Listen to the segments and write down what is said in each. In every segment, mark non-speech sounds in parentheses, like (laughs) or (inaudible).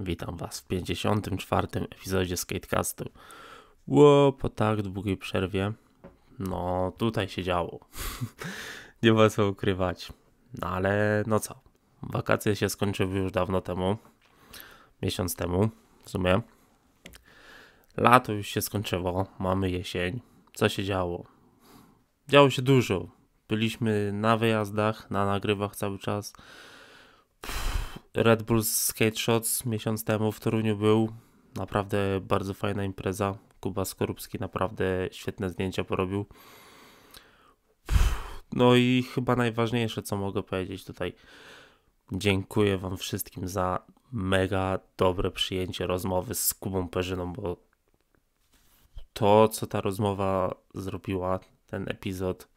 Witam Was w 54. epizodzie Skatecastu. Ło, po tak długiej przerwie. No, tutaj się działo. (laughs) Nie ma co ukrywać. No ale no co. Wakacje się skończyły już dawno temu. Miesiąc temu w sumie. Lato już się skończyło. Mamy jesień. Co się działo? Działo się dużo. Byliśmy na wyjazdach, na nagrywach cały czas. Pff Red Bull Skate Shots miesiąc temu w Toruniu był. Naprawdę bardzo fajna impreza. Kuba Skorupski naprawdę świetne zdjęcia porobił. No i chyba najważniejsze, co mogę powiedzieć tutaj. Dziękuję Wam wszystkim za mega dobre przyjęcie rozmowy z Kubą Perzyną, bo to, co ta rozmowa zrobiła, ten epizod,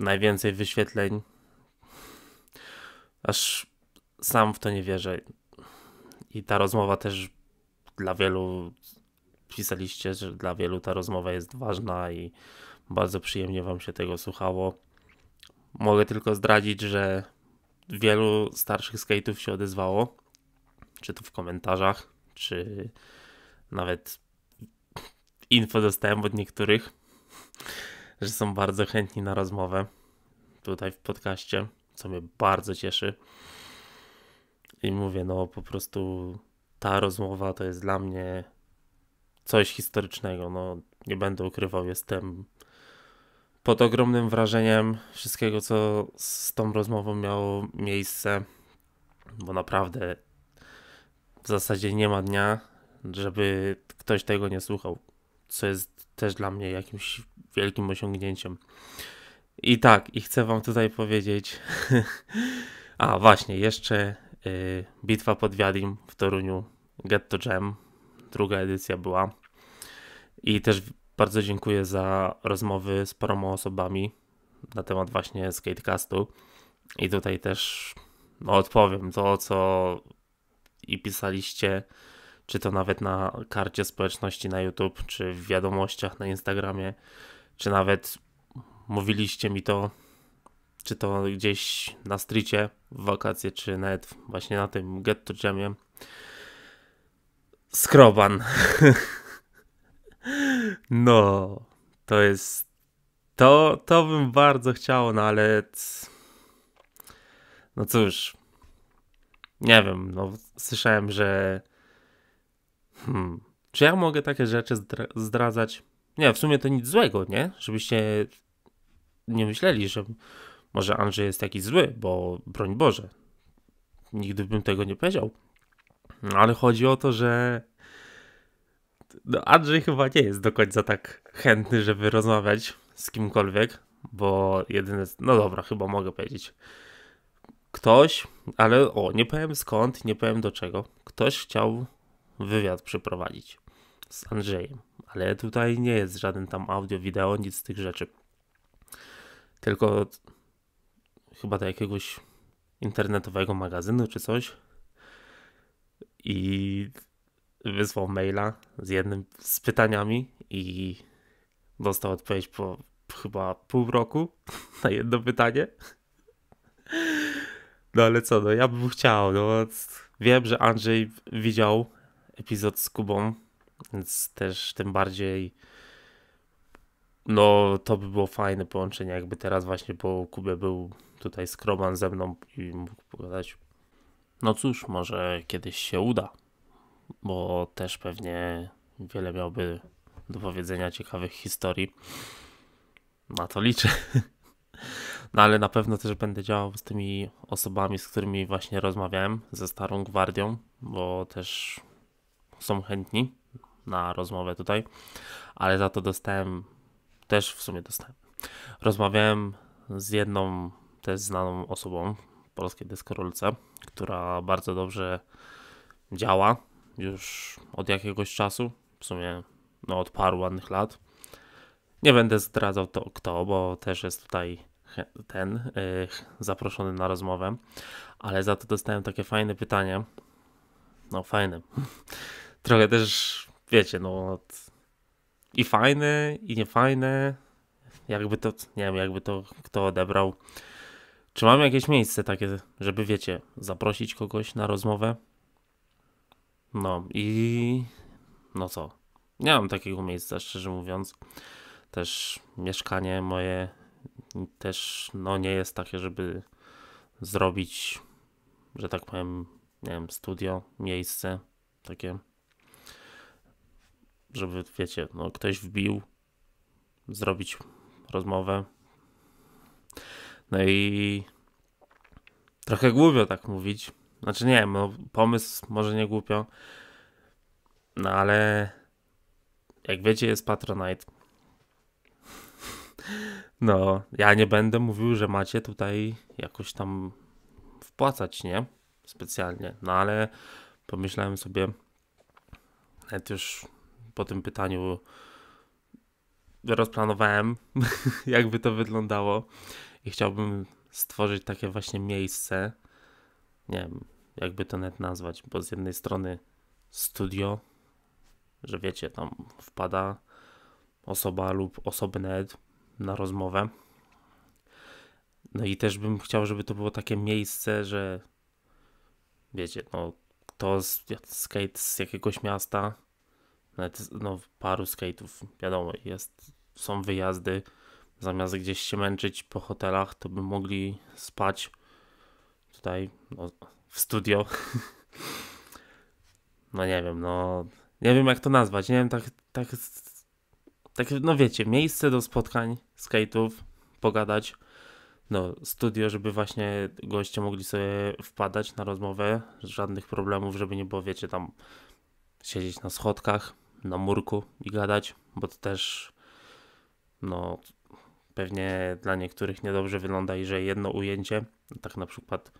najwięcej wyświetleń, aż sam w to nie wierzę. I ta rozmowa też dla wielu pisaliście, że dla wielu ta rozmowa jest ważna i bardzo przyjemnie wam się tego słuchało. Mogę tylko zdradzić, że wielu starszych skate'ów się odezwało, czy to w komentarzach, czy nawet info dostałem od niektórych, że są bardzo chętni na rozmowę tutaj w podcaście, co mnie bardzo cieszy. I mówię, no po prostu ta rozmowa to jest dla mnie coś historycznego. No, nie będę ukrywał, jestem pod ogromnym wrażeniem wszystkiego, co z tą rozmową miało miejsce, bo naprawdę w zasadzie nie ma dnia, żeby ktoś tego nie słuchał, co jest też dla mnie jakimś wielkim osiągnięciem. I tak, i chcę Wam tutaj powiedzieć. (laughs) A właśnie, jeszcze Y, Bitwa pod Wiadim w Toruniu, Ghetto Jam, druga edycja była. I też bardzo dziękuję za rozmowy z paroma osobami na temat właśnie skatecastu. I tutaj też no, odpowiem to, co i pisaliście, czy to nawet na karcie społeczności na YouTube, czy w wiadomościach na Instagramie, czy nawet mówiliście mi to czy to gdzieś na stricie w wakacje, czy nawet właśnie na tym Get Jamie. Skroban. (laughs) no, to jest. To, to bym bardzo chciał, no ale. No cóż. Nie wiem, no słyszałem, że. Hmm. Czy ja mogę takie rzeczy zdradzać? Nie, w sumie to nic złego, nie? Żebyście nie myśleli, że może Andrzej jest taki zły, bo broń Boże, nigdy bym tego nie powiedział. No, ale chodzi o to, że no, Andrzej chyba nie jest do końca tak chętny, żeby rozmawiać z kimkolwiek, bo jedyne, no dobra, chyba mogę powiedzieć. Ktoś, ale o, nie powiem skąd, nie powiem do czego, ktoś chciał wywiad przeprowadzić z Andrzejem, ale tutaj nie jest żaden tam audio, wideo, nic z tych rzeczy. Tylko chyba do jakiegoś internetowego magazynu czy coś i wysłał maila z jednym z pytaniami i dostał odpowiedź po chyba pół roku (laughs) na jedno pytanie. No ale co, no ja bym chciał, no wiem, że Andrzej widział epizod z Kubą, więc też tym bardziej no, to by było fajne połączenie, jakby teraz właśnie po Kubie był tutaj skroban ze mną i mógł pogadać. No cóż, może kiedyś się uda, bo też pewnie wiele miałby do powiedzenia ciekawych historii. Na to liczę. (laughs) No ale na pewno też będę działał z tymi osobami, z którymi właśnie rozmawiałem, ze Starą Gwardią, bo też są chętni na rozmowę tutaj, ale za to dostałem też w sumie dostałem. Rozmawiałem z jedną też znaną osobą polskiej deskorolce, która bardzo dobrze działa już od jakiegoś czasu, w sumie no, od paru ładnych lat. Nie będę zdradzał to kto, bo też jest tutaj ten yy, zaproszony na rozmowę, ale za to dostałem takie fajne pytanie. No fajne. (laughs) Trochę też, wiecie, no od i fajne, i niefajne. Jakby to, nie wiem, jakby to kto odebrał. Czy mam jakieś miejsce takie, żeby wiecie, zaprosić kogoś na rozmowę? No i no co? Nie mam takiego miejsca, szczerze mówiąc. Też mieszkanie moje też no nie jest takie, żeby zrobić, że tak powiem, nie wiem, studio, miejsce takie żeby, wiecie, no, ktoś wbił, zrobić rozmowę. No i trochę głupio tak mówić. Znaczy nie, no, pomysł może nie głupio, no ale jak wiecie jest Patronite. (laughs) No, ja nie będę mówił, że macie tutaj jakoś tam wpłacać, nie? Specjalnie. No ale pomyślałem sobie, nawet już po tym pytaniu rozplanowałem, (laughs) jakby to wyglądało i chciałbym stworzyć takie właśnie miejsce, nie wiem, jakby to net nazwać, bo z jednej strony studio, że wiecie, tam wpada osoba lub osoby net na rozmowę. No i też bym chciał, żeby to było takie miejsce, że wiecie, no to z, skate z jakiegoś miasta, nawet no, paru skate'ów, wiadomo, jest, są wyjazdy. Zamiast gdzieś się męczyć po hotelach, to by mogli spać tutaj no, w studio. (laughs) no nie wiem, no nie wiem jak to nazwać, nie wiem, tak, tak, tak no wiecie, miejsce do spotkań, skate'ów, pogadać, no studio, żeby właśnie goście mogli sobie wpadać na rozmowę, żadnych problemów, żeby nie było, wiecie, tam siedzieć na schodkach, na murku i gadać, bo to też no pewnie dla niektórych niedobrze wygląda i że jedno ujęcie, no, tak na przykład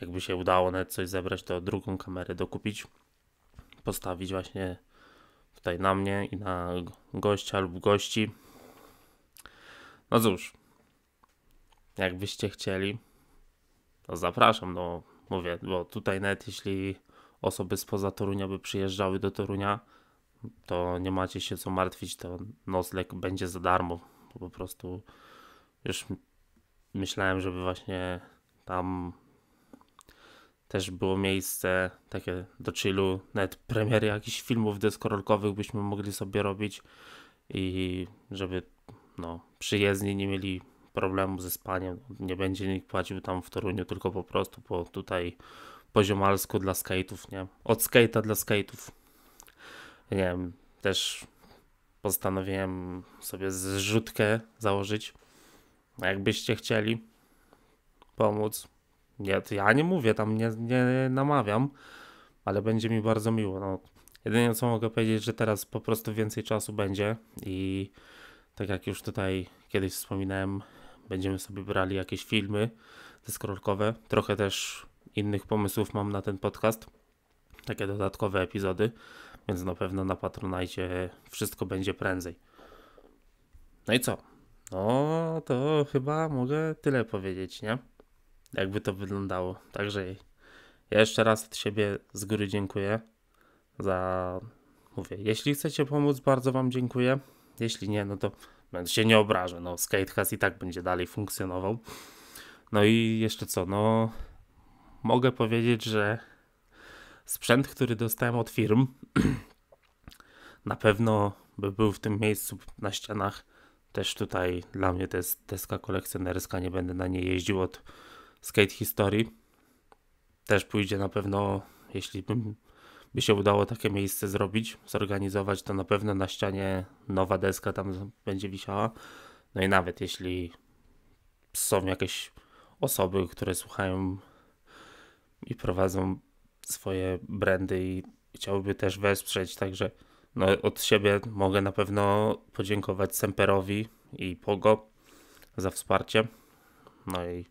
jakby się udało nawet coś zebrać, to drugą kamerę dokupić, postawić właśnie tutaj na mnie i na gościa lub gości. No cóż, jakbyście chcieli, to zapraszam, no mówię, bo tutaj nawet jeśli osoby spoza Torunia by przyjeżdżały do Torunia, to nie macie się co martwić, to nocleg będzie za darmo. Po prostu już myślałem, żeby właśnie tam też było miejsce takie do chillu, nawet premiery jakichś filmów deskorolkowych byśmy mogli sobie robić i żeby no, przyjezdni nie mieli problemu ze spaniem. Nie będzie nikt płacił tam w Toruniu, tylko po prostu po tutaj poziomalsku dla skate'ów, nie? Od skate'a dla skate'ów nie wiem, też postanowiłem sobie zrzutkę założyć. Jakbyście chcieli pomóc, nie, ja nie mówię, tam nie, nie namawiam, ale będzie mi bardzo miło. No, jedynie co mogę powiedzieć, że teraz po prostu więcej czasu będzie i tak jak już tutaj kiedyś wspominałem, będziemy sobie brali jakieś filmy deskorolkowe. Trochę też innych pomysłów mam na ten podcast, takie dodatkowe epizody, więc na pewno na Patronite wszystko będzie prędzej. No i co? No to chyba mogę tyle powiedzieć, nie? Jakby to wyglądało. Także ja jeszcze raz od siebie z góry dziękuję za. Mówię, jeśli chcecie pomóc, bardzo Wam dziękuję. Jeśli nie, no to się nie obrażę. No, Skatecast i tak będzie dalej funkcjonował. No i jeszcze co, no mogę powiedzieć, że sprzęt, który dostałem od firm, (clears throat) na pewno by był w tym miejscu na ścianach. Też tutaj dla mnie to jest deska kolekcjonerska, nie będę na niej jeździł od Skate historii. Też pójdzie na pewno, jeśli bym, by się udało takie miejsce zrobić, zorganizować, to na pewno na ścianie nowa deska tam będzie wisiała. No i nawet jeśli są jakieś osoby, które słuchają i prowadzą swoje brandy i chciałby też wesprzeć, także no, od siebie mogę na pewno podziękować Semperowi i Pogo za wsparcie. No i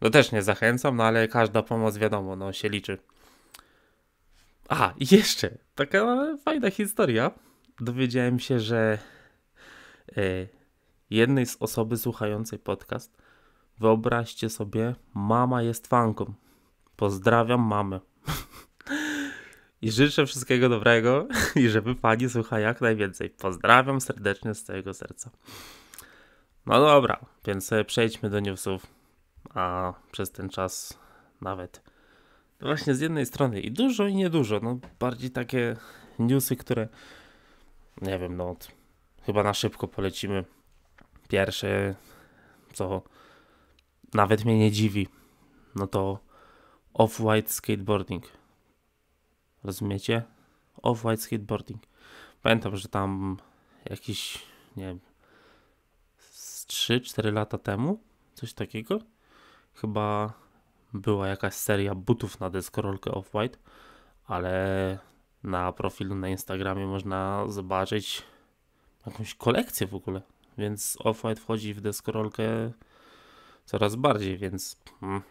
no też nie zachęcam, no ale każda pomoc wiadomo, no się liczy. A, jeszcze taka fajna historia. Dowiedziałem się, że y, jednej z osoby słuchającej podcast, wyobraźcie sobie, mama jest fanką. Pozdrawiam mamę. I życzę wszystkiego dobrego (laughs) i żeby pani słucha jak najwięcej. Pozdrawiam serdecznie z całego serca. No dobra, więc e, przejdźmy do newsów. A przez ten czas nawet. właśnie z jednej strony i dużo i niedużo. No bardziej takie newsy, które nie wiem, no chyba na szybko polecimy. Pierwsze, co nawet mnie nie dziwi, no to off-white skateboarding Rozumiecie? Off-white skateboarding. Pamiętam, że tam jakiś, nie wiem, z 3-4 lata temu, coś takiego, chyba była jakaś seria butów na deskorolkę off-white, ale na profilu na Instagramie można zobaczyć jakąś kolekcję w ogóle. Więc Off-White wchodzi w deskorolkę coraz bardziej, więc. Hmm.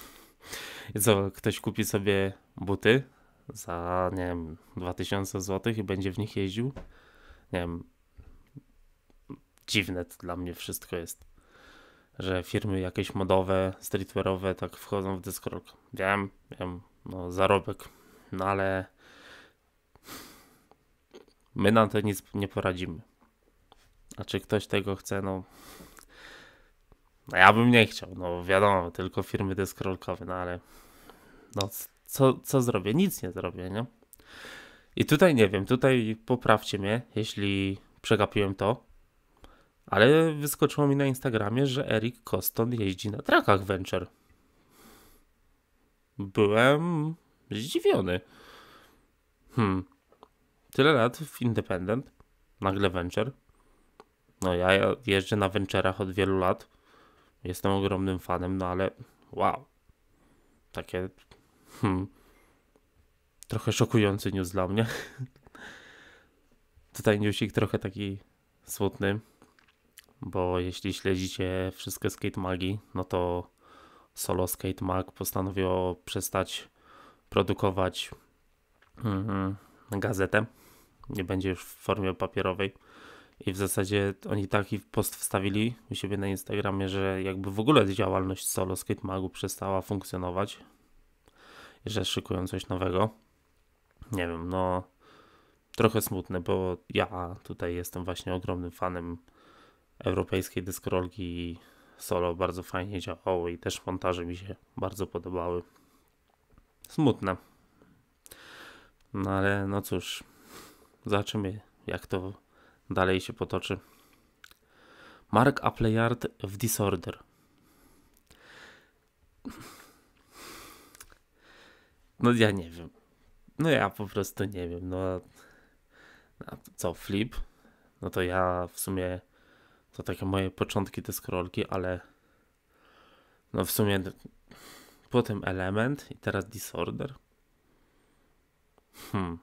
(laughs) I co, ktoś kupi sobie buty za, nie wiem, 2000 zł i będzie w nich jeździł. Nie wiem, dziwne dla mnie wszystko jest, że firmy jakieś modowe, streetwearowe tak wchodzą w Discord. Wiem, wiem, no zarobek, no ale my na to nic nie poradzimy. A czy ktoś tego chce, no... No ja bym nie chciał, no wiadomo, tylko firmy deskrolkowe no ale no co, co zrobię? Nic nie zrobię, nie? I tutaj nie wiem, tutaj poprawcie mnie, jeśli przegapiłem to, ale wyskoczyło mi na Instagramie, że Eric Koston jeździ na trakach Venture. Byłem zdziwiony. Hmm. Tyle lat w Independent, nagle Venture. No ja jeżdżę na Venture'ach od wielu lat. Jestem ogromnym fanem, no ale wow. Takie Hmm. Trochę szokujący news dla mnie. Tutaj newsik trochę taki smutny, bo jeśli śledzicie wszystkie skate magi, no to solo skate mag postanowiło przestać produkować mm, gazetę. Nie będzie już w formie papierowej. I w zasadzie oni taki post wstawili u siebie na Instagramie, że jakby w ogóle działalność solo skate magu przestała funkcjonować, że szykują coś nowego. Nie wiem, no trochę smutne, bo ja tutaj jestem właśnie ogromnym fanem europejskiej i solo, bardzo fajnie działało i też montaże mi się bardzo podobały. Smutne. No ale no cóż, zobaczymy jak to dalej się potoczy. Mark Appleyard w Disorder. No ja nie wiem. No ja po prostu nie wiem. No, co, flip? No to ja w sumie to takie moje początki te scrollki, ale no w sumie potem element i teraz disorder. Hmm.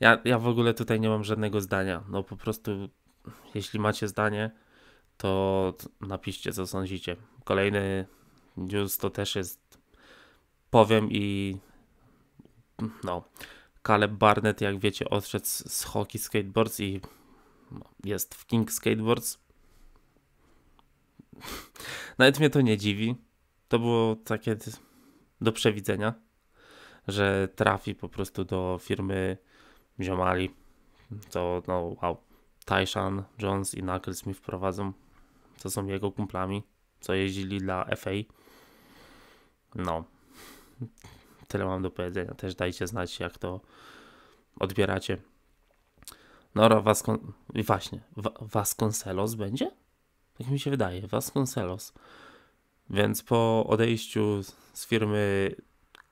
Ja, ja w ogóle tutaj nie mam żadnego zdania. No po prostu jeśli macie zdanie, to napiszcie co sądzicie. Kolejny news to też jest powiem i no, Caleb Barnett, jak wiecie, odszedł z Hockey Skateboards i no, jest w King Skateboards. (laughs) Nawet mnie to nie dziwi. To było takie do przewidzenia, że trafi po prostu do firmy Ziomali. To no wow. Taishan, Jones i Knuckles mi wprowadzą. To są jego kumplami, co jeździli dla FA. No, Tyle mam do powiedzenia. Też dajcie znać, jak to odbieracie. No, Vascon... Właśnie, Va Vasconcelos będzie? Tak mi się wydaje, Vasconcelos. Więc po odejściu z firmy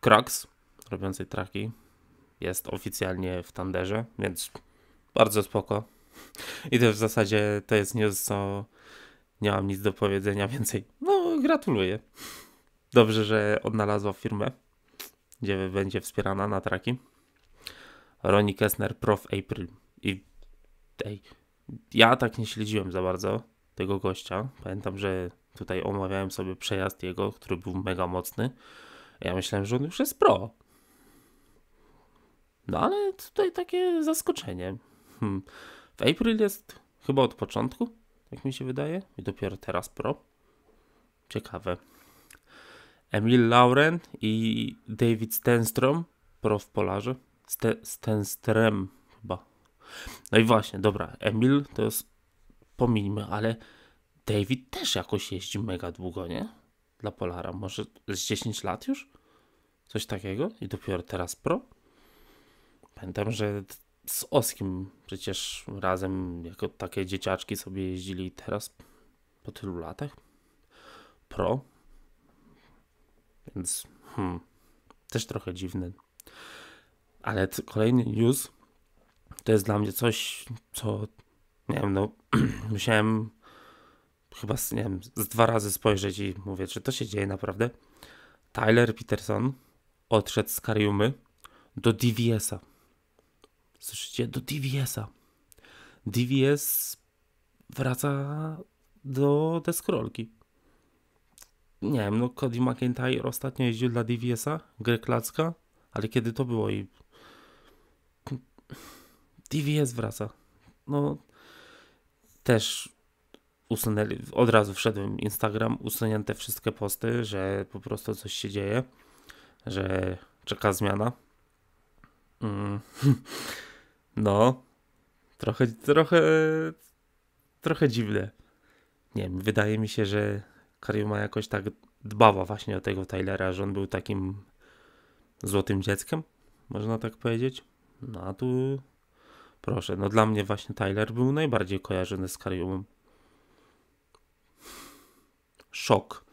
Krax, robiącej traki, jest oficjalnie w Tanderze, więc bardzo spoko. I też w zasadzie to jest news, co nie mam nic do powiedzenia więcej. No, gratuluję. Dobrze, że odnalazła firmę, gdzie będzie wspierana na traki. Ronnie Kessner, Prof April. I ej, ja tak nie śledziłem za bardzo tego gościa. Pamiętam, że tutaj omawiałem sobie przejazd jego, który był mega mocny. Ja myślałem, że on już jest pro. No ale tutaj takie zaskoczenie. Hmm. W April jest chyba od początku, jak mi się wydaje, i dopiero teraz pro. Ciekawe. Emil Lauren i David Stenstrom, pro w Polarze. Stenstrem chyba. No i właśnie, dobra, Emil to jest, pominijmy, ale David też jakoś jeździ mega długo, nie? Dla Polara, może z 10 lat już? Coś takiego? I dopiero teraz pro? Pamiętam, że z Oskim przecież razem jako takie dzieciaczki sobie jeździli teraz po tylu latach. Pro, więc hmm, też trochę dziwny. Ale kolejny news to jest dla mnie coś, co nie wiem, no (clears throat) musiałem chyba nie wiem, z dwa razy spojrzeć i mówię, czy to się dzieje naprawdę. Tyler Peterson odszedł z Kariumy do DVS-a. Słyszycie? Do DVS-a. DVS wraca do deskorolki nie wiem, no Cody McIntyre ostatnio jeździł dla DVS-a, grę klacka, ale kiedy to było i DVS wraca. No też usunęli, od razu wszedłem Instagram, usunięte wszystkie posty, że po prostu coś się dzieje, że czeka zmiana. Mm. (laughs) No, trochę, trochę, trochę dziwne. Nie wiem, wydaje mi się, że Kariuma jakoś tak dbała właśnie o tego Tylera, że on był takim złotym dzieckiem, można tak powiedzieć. No a tu proszę, no dla mnie właśnie Tyler był najbardziej kojarzony z Kariumem. Szok.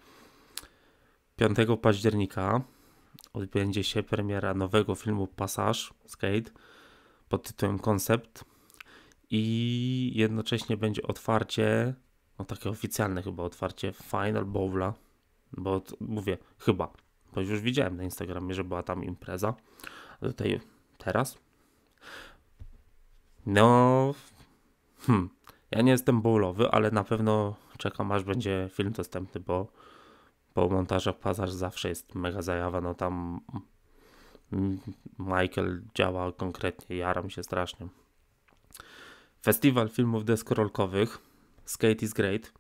5 października odbędzie się premiera nowego filmu Passage Skate pod tytułem Koncept i jednocześnie będzie otwarcie no takie oficjalne chyba otwarcie Final Bowla, bo mówię, chyba, bo już widziałem na Instagramie, że była tam impreza, tutaj teraz, no, hmm, ja nie jestem bowlowy, ale na pewno czekam aż będzie film dostępny, bo po montażach Pazarz zawsze jest mega zajawa, no tam Michael działa konkretnie, jaram się strasznie. Festiwal filmów deskorolkowych Skate is Great,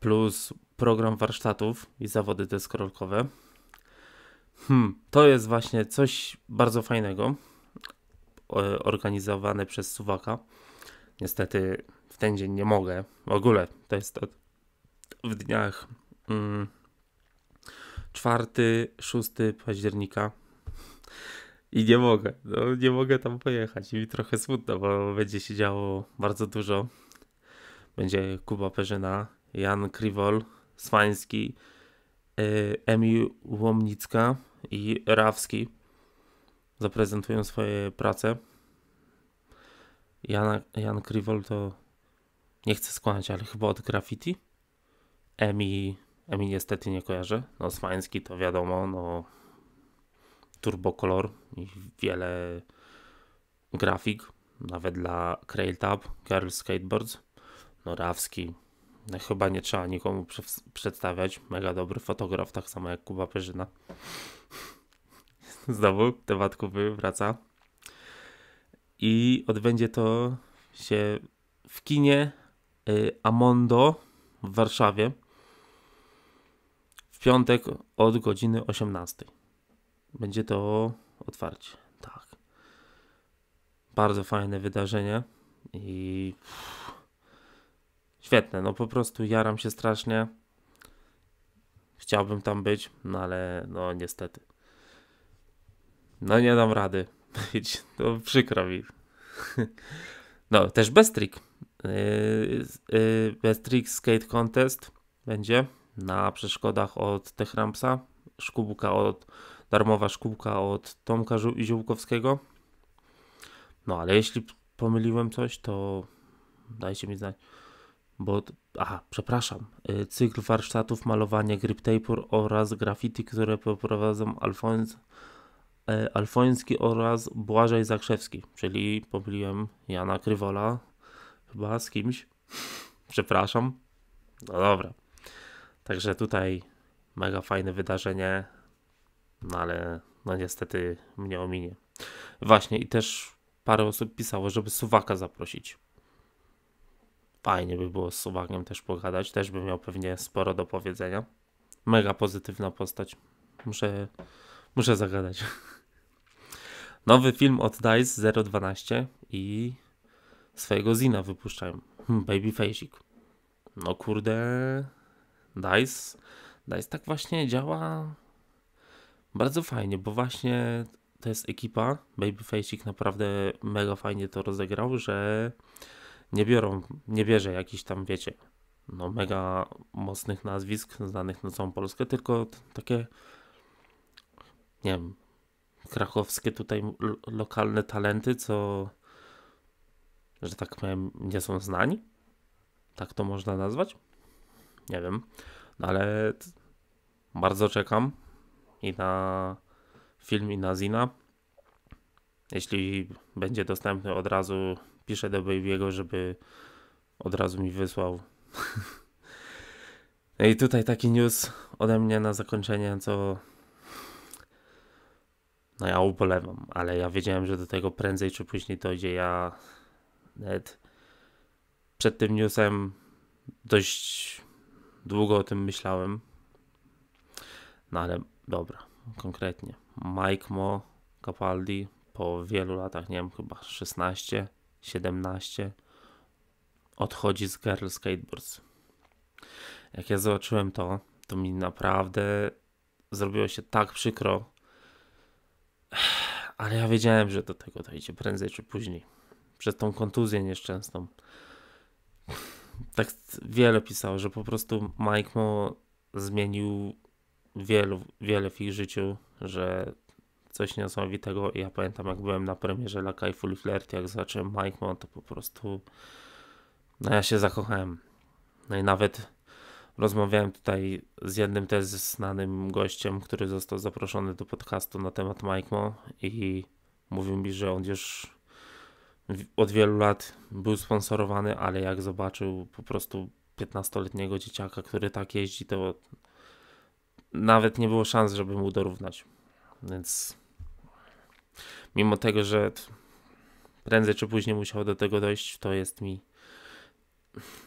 plus program warsztatów i zawody deskorolkowe. Hmm, to jest właśnie coś bardzo fajnego, organizowane przez Suwaka. Niestety w ten dzień nie mogę. W ogóle to jest to w dniach mm, 4-6 października i nie mogę. No, nie mogę tam pojechać i mi trochę smutno, bo będzie się działo bardzo dużo będzie Kuba Perzyna, Jan Kriwol, Swański, y, Emi Łomnicka i Rawski zaprezentują swoje prace. Jan, Jan Kriwol to nie chcę skłamać, ale chyba od graffiti. Emi, Emi niestety nie kojarzę. No Smański to wiadomo, no turbokolor i wiele grafik, nawet dla Krail Tab, Girl Skateboards. Morawski. No, chyba nie trzeba nikomu przedstawiać. Mega dobry fotograf, tak samo jak Kuba Perzyna. (laughs) Znowu temat Kuby wraca. I odbędzie to się w kinie y, Amondo w Warszawie w piątek od godziny 18. Będzie to otwarcie. Tak. Bardzo fajne wydarzenie i świetne, no po prostu jaram się strasznie. Chciałbym tam być, no ale no niestety. No nie dam rady (laughs) to no przykro mi. No, też Bestrik. trick, yy, yy Bestrik Skate Contest będzie na przeszkodach od Techrampsa. Szkółka od, darmowa szkółka od Tomka Ziółkowskiego. No, ale jeśli pomyliłem coś, to dajcie mi znać bo, aha, przepraszam, y, cykl warsztatów malowania grip taper oraz graffiti, które poprowadzą Alfons, e, Alfoński oraz Błażej Zakrzewski, czyli pomyliłem Jana Krywola chyba z kimś, przepraszam, no dobra. Także tutaj mega fajne wydarzenie, no ale no niestety mnie ominie. Właśnie i też parę osób pisało, żeby Suwaka zaprosić. Fajnie by było z Suwakiem też pogadać, też by miał pewnie sporo do powiedzenia. Mega pozytywna postać. Muszę, muszę zagadać. (laughs) Nowy film od DICE 012 i swojego Zina wypuszczają. Baby hmm, Babyface'ik. No kurde, DICE, DICE tak właśnie działa bardzo fajnie, bo właśnie to jest ekipa, Baby Babyface'ik naprawdę mega fajnie to rozegrał, że nie biorą, nie bierze jakichś tam, wiecie, no mega mocnych nazwisk znanych na całą Polskę, tylko takie, nie wiem, krakowskie tutaj lokalne talenty, co, że tak powiem, nie są znani. Tak to można nazwać? Nie wiem, no ale bardzo czekam i na film, i na Zina. Jeśli będzie dostępny od razu piszę do Baby'ego, żeby od razu mi wysłał. (laughs) no i tutaj taki news ode mnie na zakończenie, co no ja ubolewam, ale ja wiedziałem, że do tego prędzej czy później dojdzie. Ja nawet przed tym newsem dość długo o tym myślałem. No ale dobra, konkretnie. Mike Mo Capaldi po wielu latach, nie wiem, chyba 16, 17 odchodzi z Girl Skateboards. Jak ja zobaczyłem to, to mi naprawdę zrobiło się tak przykro, ale ja wiedziałem, że do tego dojdzie prędzej czy później. Przez tą kontuzję nieszczęsną. Tak wiele pisało, że po prostu Mike Mo zmienił wielu, wiele w ich życiu, że coś niesamowitego. Ja pamiętam, jak byłem na premierze La Kai Flirt, jak zacząłem Mike to po prostu no ja się zakochałem. No i nawet rozmawiałem tutaj z jednym też znanym gościem, który został zaproszony do podcastu na temat Mike Mo i mówił mi, że on już od wielu lat był sponsorowany, ale jak zobaczył po prostu 15-letniego dzieciaka, który tak jeździ, to nawet nie było szans, żeby mu dorównać. Więc mimo tego, że prędzej czy później musiało do tego dojść, to jest mi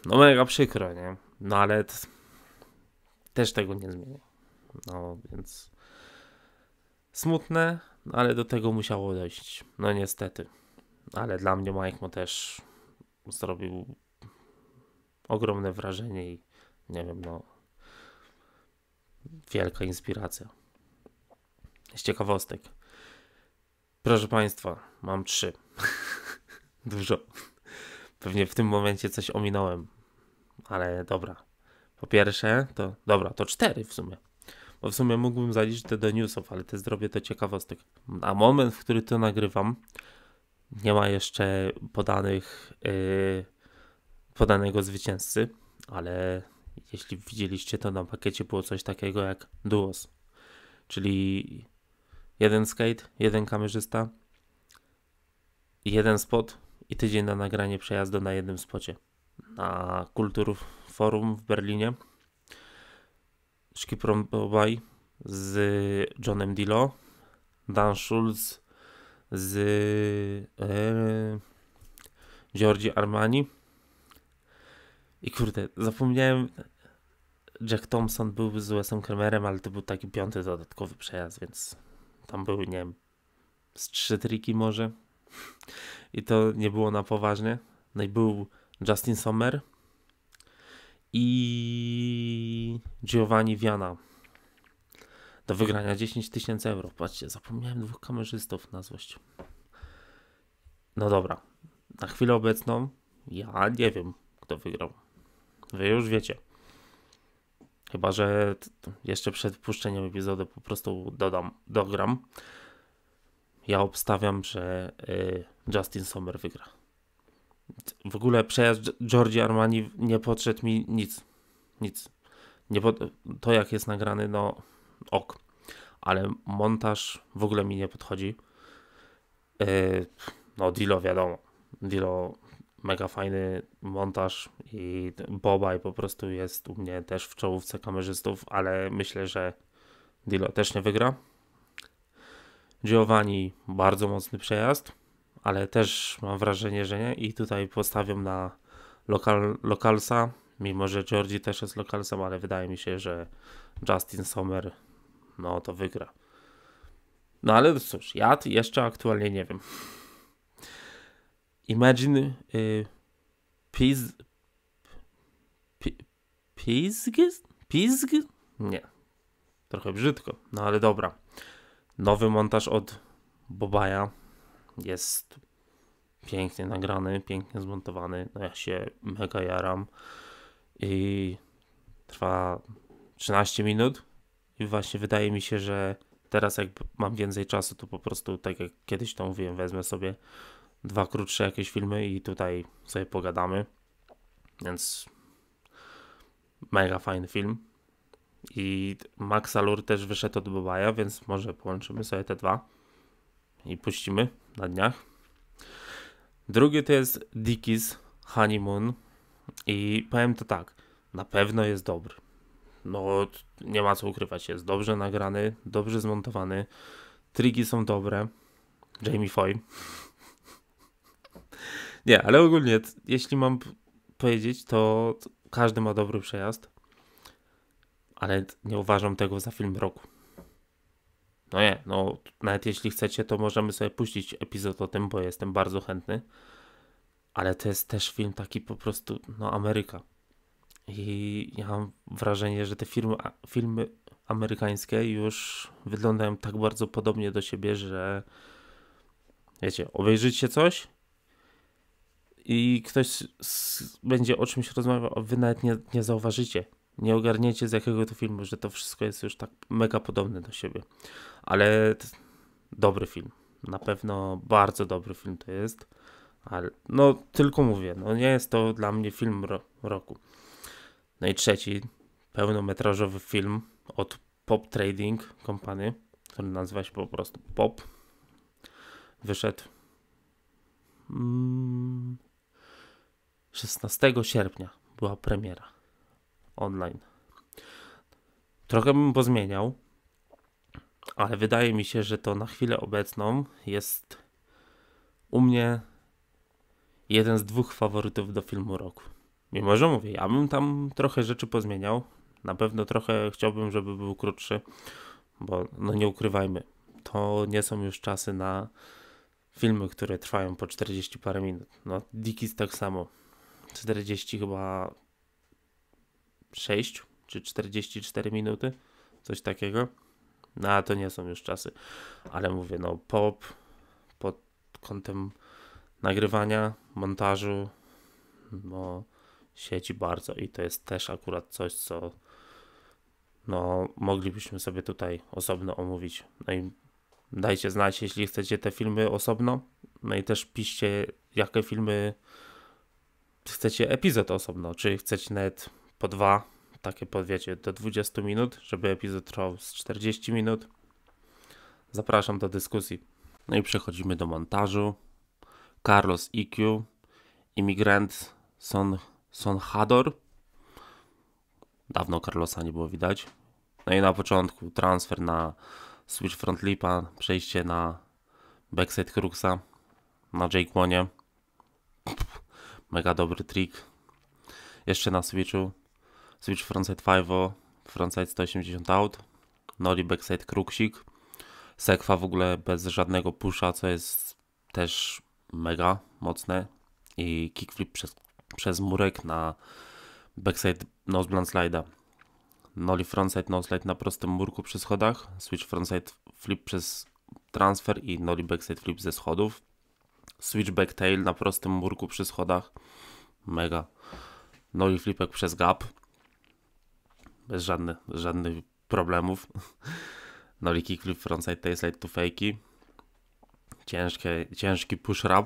no mega przykro, nie? No ale też tego nie zmienię. No więc smutne, no, ale do tego musiało dojść. No niestety. Ale dla mnie Mike Mo też zrobił ogromne wrażenie i nie wiem, no wielka inspiracja. Z ciekawostek. Proszę Państwa, mam trzy. (laughs) Dużo. Pewnie w tym momencie coś ominąłem, ale dobra. Po pierwsze, to dobra, to cztery w sumie. Bo w sumie mógłbym zaliczyć te do newsów, ale te zrobię to ciekawostek. A moment, w który to nagrywam, nie ma jeszcze podanych, yy, podanego zwycięzcy, ale jeśli widzieliście, to na pakiecie było coś takiego jak duos. Czyli jeden skate, jeden kamerzysta, jeden spot i tydzień na nagranie przejazdu na jednym spocie. Na Kultur Forum w Berlinie. szki Bobaj z Johnem Dillo, Dan Schulz z e, Giorgi Armani i kurde, zapomniałem Jack Thompson byłby z USM Kremerem, ale to był taki piąty dodatkowy przejazd, więc tam były, nie wiem, z trzy triki może. I to nie było na poważnie. No i był Justin Sommer i Giovanni Viana. Do wygrania 10 tysięcy euro. Patrzcie, zapomniałem dwóch kamerzystów na złość. No dobra. Na chwilę obecną ja nie wiem, kto wygrał. Wy już wiecie. Chyba, że jeszcze przed puszczeniem epizodu po prostu dodam, dogram. Ja obstawiam, że y, Justin Sommer wygra. W ogóle przejazd Georgi Armani nie podszedł mi nic. Nic. Nie pod... To jak jest nagrany, no ok. Ale montaż w ogóle mi nie podchodzi. Y, no Dilo wiadomo. Dilo mega fajny montaż i Bobaj po prostu jest u mnie też w czołówce kamerzystów, ale myślę, że Dilo też nie wygra. Giovanni bardzo mocny przejazd, ale też mam wrażenie, że nie i tutaj postawiam na lokal, lokalsa, mimo że Georgi też jest lokalsem, ale wydaje mi się, że Justin Sommer no to wygra. No ale cóż, ja jeszcze aktualnie nie wiem. Imagine y, Piz... Pi, pizg? Pizg? Nie. Trochę brzydko, no ale dobra. Nowy montaż od Bobaja jest pięknie nagrany, pięknie zmontowany. No ja się mega jaram. I trwa 13 minut. I właśnie wydaje mi się, że teraz jak mam więcej czasu, to po prostu tak jak kiedyś to mówiłem, wezmę sobie dwa krótsze jakieś filmy i tutaj sobie pogadamy. Więc mega fajny film. I Max Alur też wyszedł od Bobaja, więc może połączymy sobie te dwa i puścimy na dniach. Drugie to jest Dickies Honeymoon i powiem to tak, na pewno jest dobry. No, nie ma co ukrywać, jest dobrze nagrany, dobrze zmontowany, trigi są dobre, Jamie Foy nie, ale ogólnie, jeśli mam powiedzieć, to każdy ma dobry przejazd, ale nie uważam tego za film roku. No nie, no nawet jeśli chcecie, to możemy sobie puścić epizod o tym, bo jestem bardzo chętny. Ale to jest też film taki po prostu, no Ameryka. I ja mam wrażenie, że te filmy, filmy amerykańskie już wyglądają tak bardzo podobnie do siebie, że wiecie, obejrzycie coś i ktoś z, będzie o czymś rozmawiał, wy nawet nie, nie zauważycie, nie ogarniecie z jakiego to filmu, że to wszystko jest już tak mega podobne do siebie. Ale dobry film. Na pewno bardzo dobry film to jest. Ale no tylko mówię, no nie jest to dla mnie film ro roku. No i trzeci pełnometrażowy film od Pop Trading Company, który nazywa się po prostu Pop. Wyszedł mm, 16 sierpnia była premiera online. Trochę bym pozmieniał, ale wydaje mi się, że to na chwilę obecną jest u mnie jeden z dwóch faworytów do filmu roku. Mimo, że mówię, ja bym tam trochę rzeczy pozmieniał. Na pewno trochę chciałbym, żeby był krótszy, bo no nie ukrywajmy, to nie są już czasy na filmy, które trwają po 40 parę minut. No, Dickies tak samo. 40 chyba 6 czy 44 minuty, coś takiego. No a to nie są już czasy, ale mówię, no pop pod kątem nagrywania, montażu, no sieci bardzo i to jest też akurat coś, co no moglibyśmy sobie tutaj osobno omówić. No i dajcie znać, jeśli chcecie te filmy osobno, no i też piszcie, jakie filmy chcecie epizod osobno, czyli chcecie nawet po dwa, takie wiecie, do 20 minut, żeby epizod trwał z 40 minut. Zapraszam do dyskusji. No i przechodzimy do montażu. Carlos IQ, imigrant Son, hador. Dawno Carlosa nie było widać. No i na początku transfer na switch front lipa, przejście na backside Cruxa, na Jake Monie. Mega dobry trik. Jeszcze na switchu. Switch frontside 5, frontside 180 out. noli backside kruksik. Sekwa w ogóle bez żadnego pusha, co jest też mega mocne. I kickflip przez, przez murek na backside noseblunt slide'a. Noli frontside noslide na prostym murku przy schodach. Switch frontside flip przez transfer i noli backside flip ze schodów switchback tail na prostym murku przy schodach. Mega. No i flipek przez gap. Bez żadnych, żadnych problemów. (laughs) No i kickflip frontside tailslide to fakey. Ciężkie, ciężki push up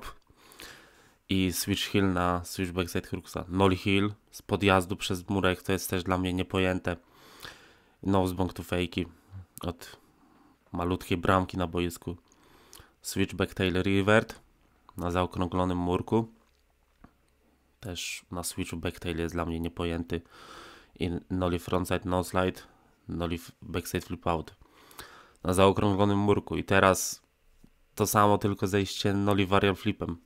i switch heel na switch backside hookusa. Noli heel z podjazdu przez murek, to jest też dla mnie niepojęte. Nosebong to fakey od malutkiej bramki na boisku. Switchback tail revert na zaokrąglonym murku. Też na switchu backtail jest dla mnie niepojęty. I noli frontside no slide, noli backside flip out. Na zaokrąglonym murku. I teraz to samo, tylko zejście noli varial flipem.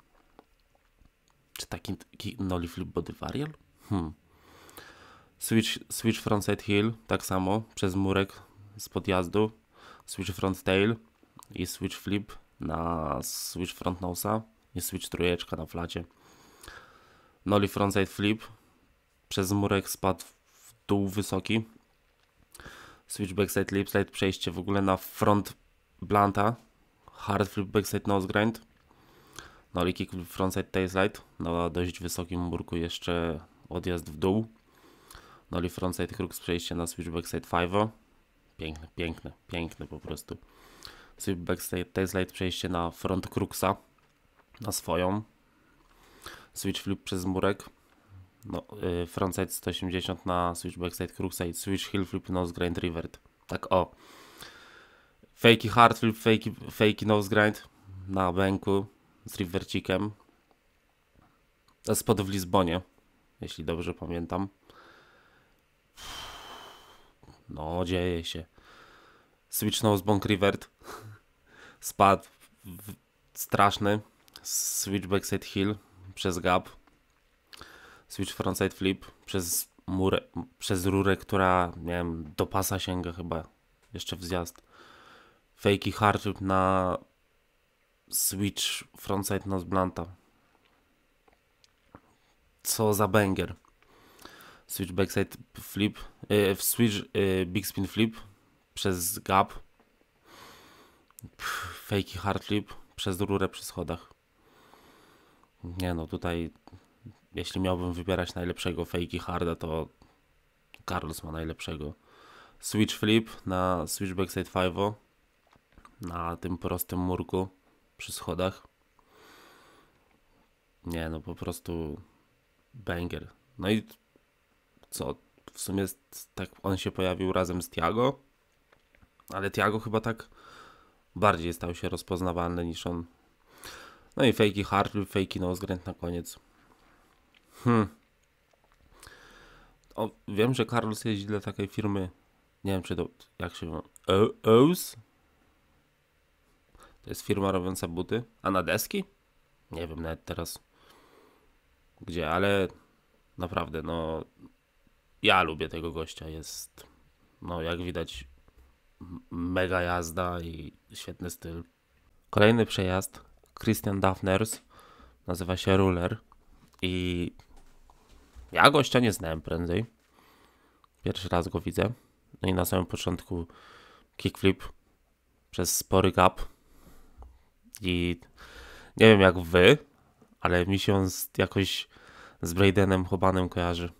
Czy taki, taki noli flip body varial? Hmm. Switch, switch frontside hill, tak samo, przez murek z podjazdu. Switch front tail i switch flip na switch front nose'a nie switch trójeczka na flacie. Noli frontside flip, przez murek spadł w dół wysoki. Switch backside lip slide, przejście w ogóle na front blanta. Hard flip backside nose grind. Noli kick frontside tail slide, na dość wysokim murku jeszcze odjazd w dół. Noli frontside crux, przejście na switch backside 5 Piękne, piękne, piękne po prostu. Switch backside tail slide, przejście na front cruxa na swoją. Switch flip przez murek. No, yy, frontside 180 na switch backside crookside, switch hill flip nose grind revert. Tak o. Fakey hard flip, fakey, fakey nose grind na bęku z rivercikiem Spod w Lizbonie, jeśli dobrze pamiętam. No, dzieje się. Switch nose bonk revert. (laughs) spad w, straszny switch backside heel przez gap, switch frontside flip przez, murę, przez rurę, która nie wiem, do pasa sięga chyba jeszcze w zjazd, fakey hardship na switch frontside nosblanta. Co za banger. Switch backside flip, e, switch e, big spin flip przez gap, Pff, fakey hard flip przez rurę przy schodach. Nie no, tutaj jeśli miałbym wybierać najlepszego fejki harda, to Carlos ma najlepszego. Switch flip na switch backside 5 na tym prostym murku przy schodach. Nie no, po prostu banger. No i co? W sumie tak on się pojawił razem z Tiago, ale Tiago chyba tak bardziej stał się rozpoznawalny niż on no i fejki hard lub fejki nozgręt na koniec. Hmm. O, wiem, że Carlos jeździ dla takiej firmy. Nie wiem, czy to. Jak się Ouse? E, to jest firma robiąca buty. A na deski? Nie wiem nawet teraz gdzie, ale naprawdę, no. Ja lubię tego gościa. Jest, no jak widać, mega jazda i świetny styl. Kolejny przejazd Christian Daffners, nazywa się Ruler i ja gościa nie znałem prędzej. Pierwszy raz go widzę. No i na samym początku kickflip przez spory gap i nie wiem jak wy, ale mi się on z, jakoś z Braydenem Hobanem kojarzy.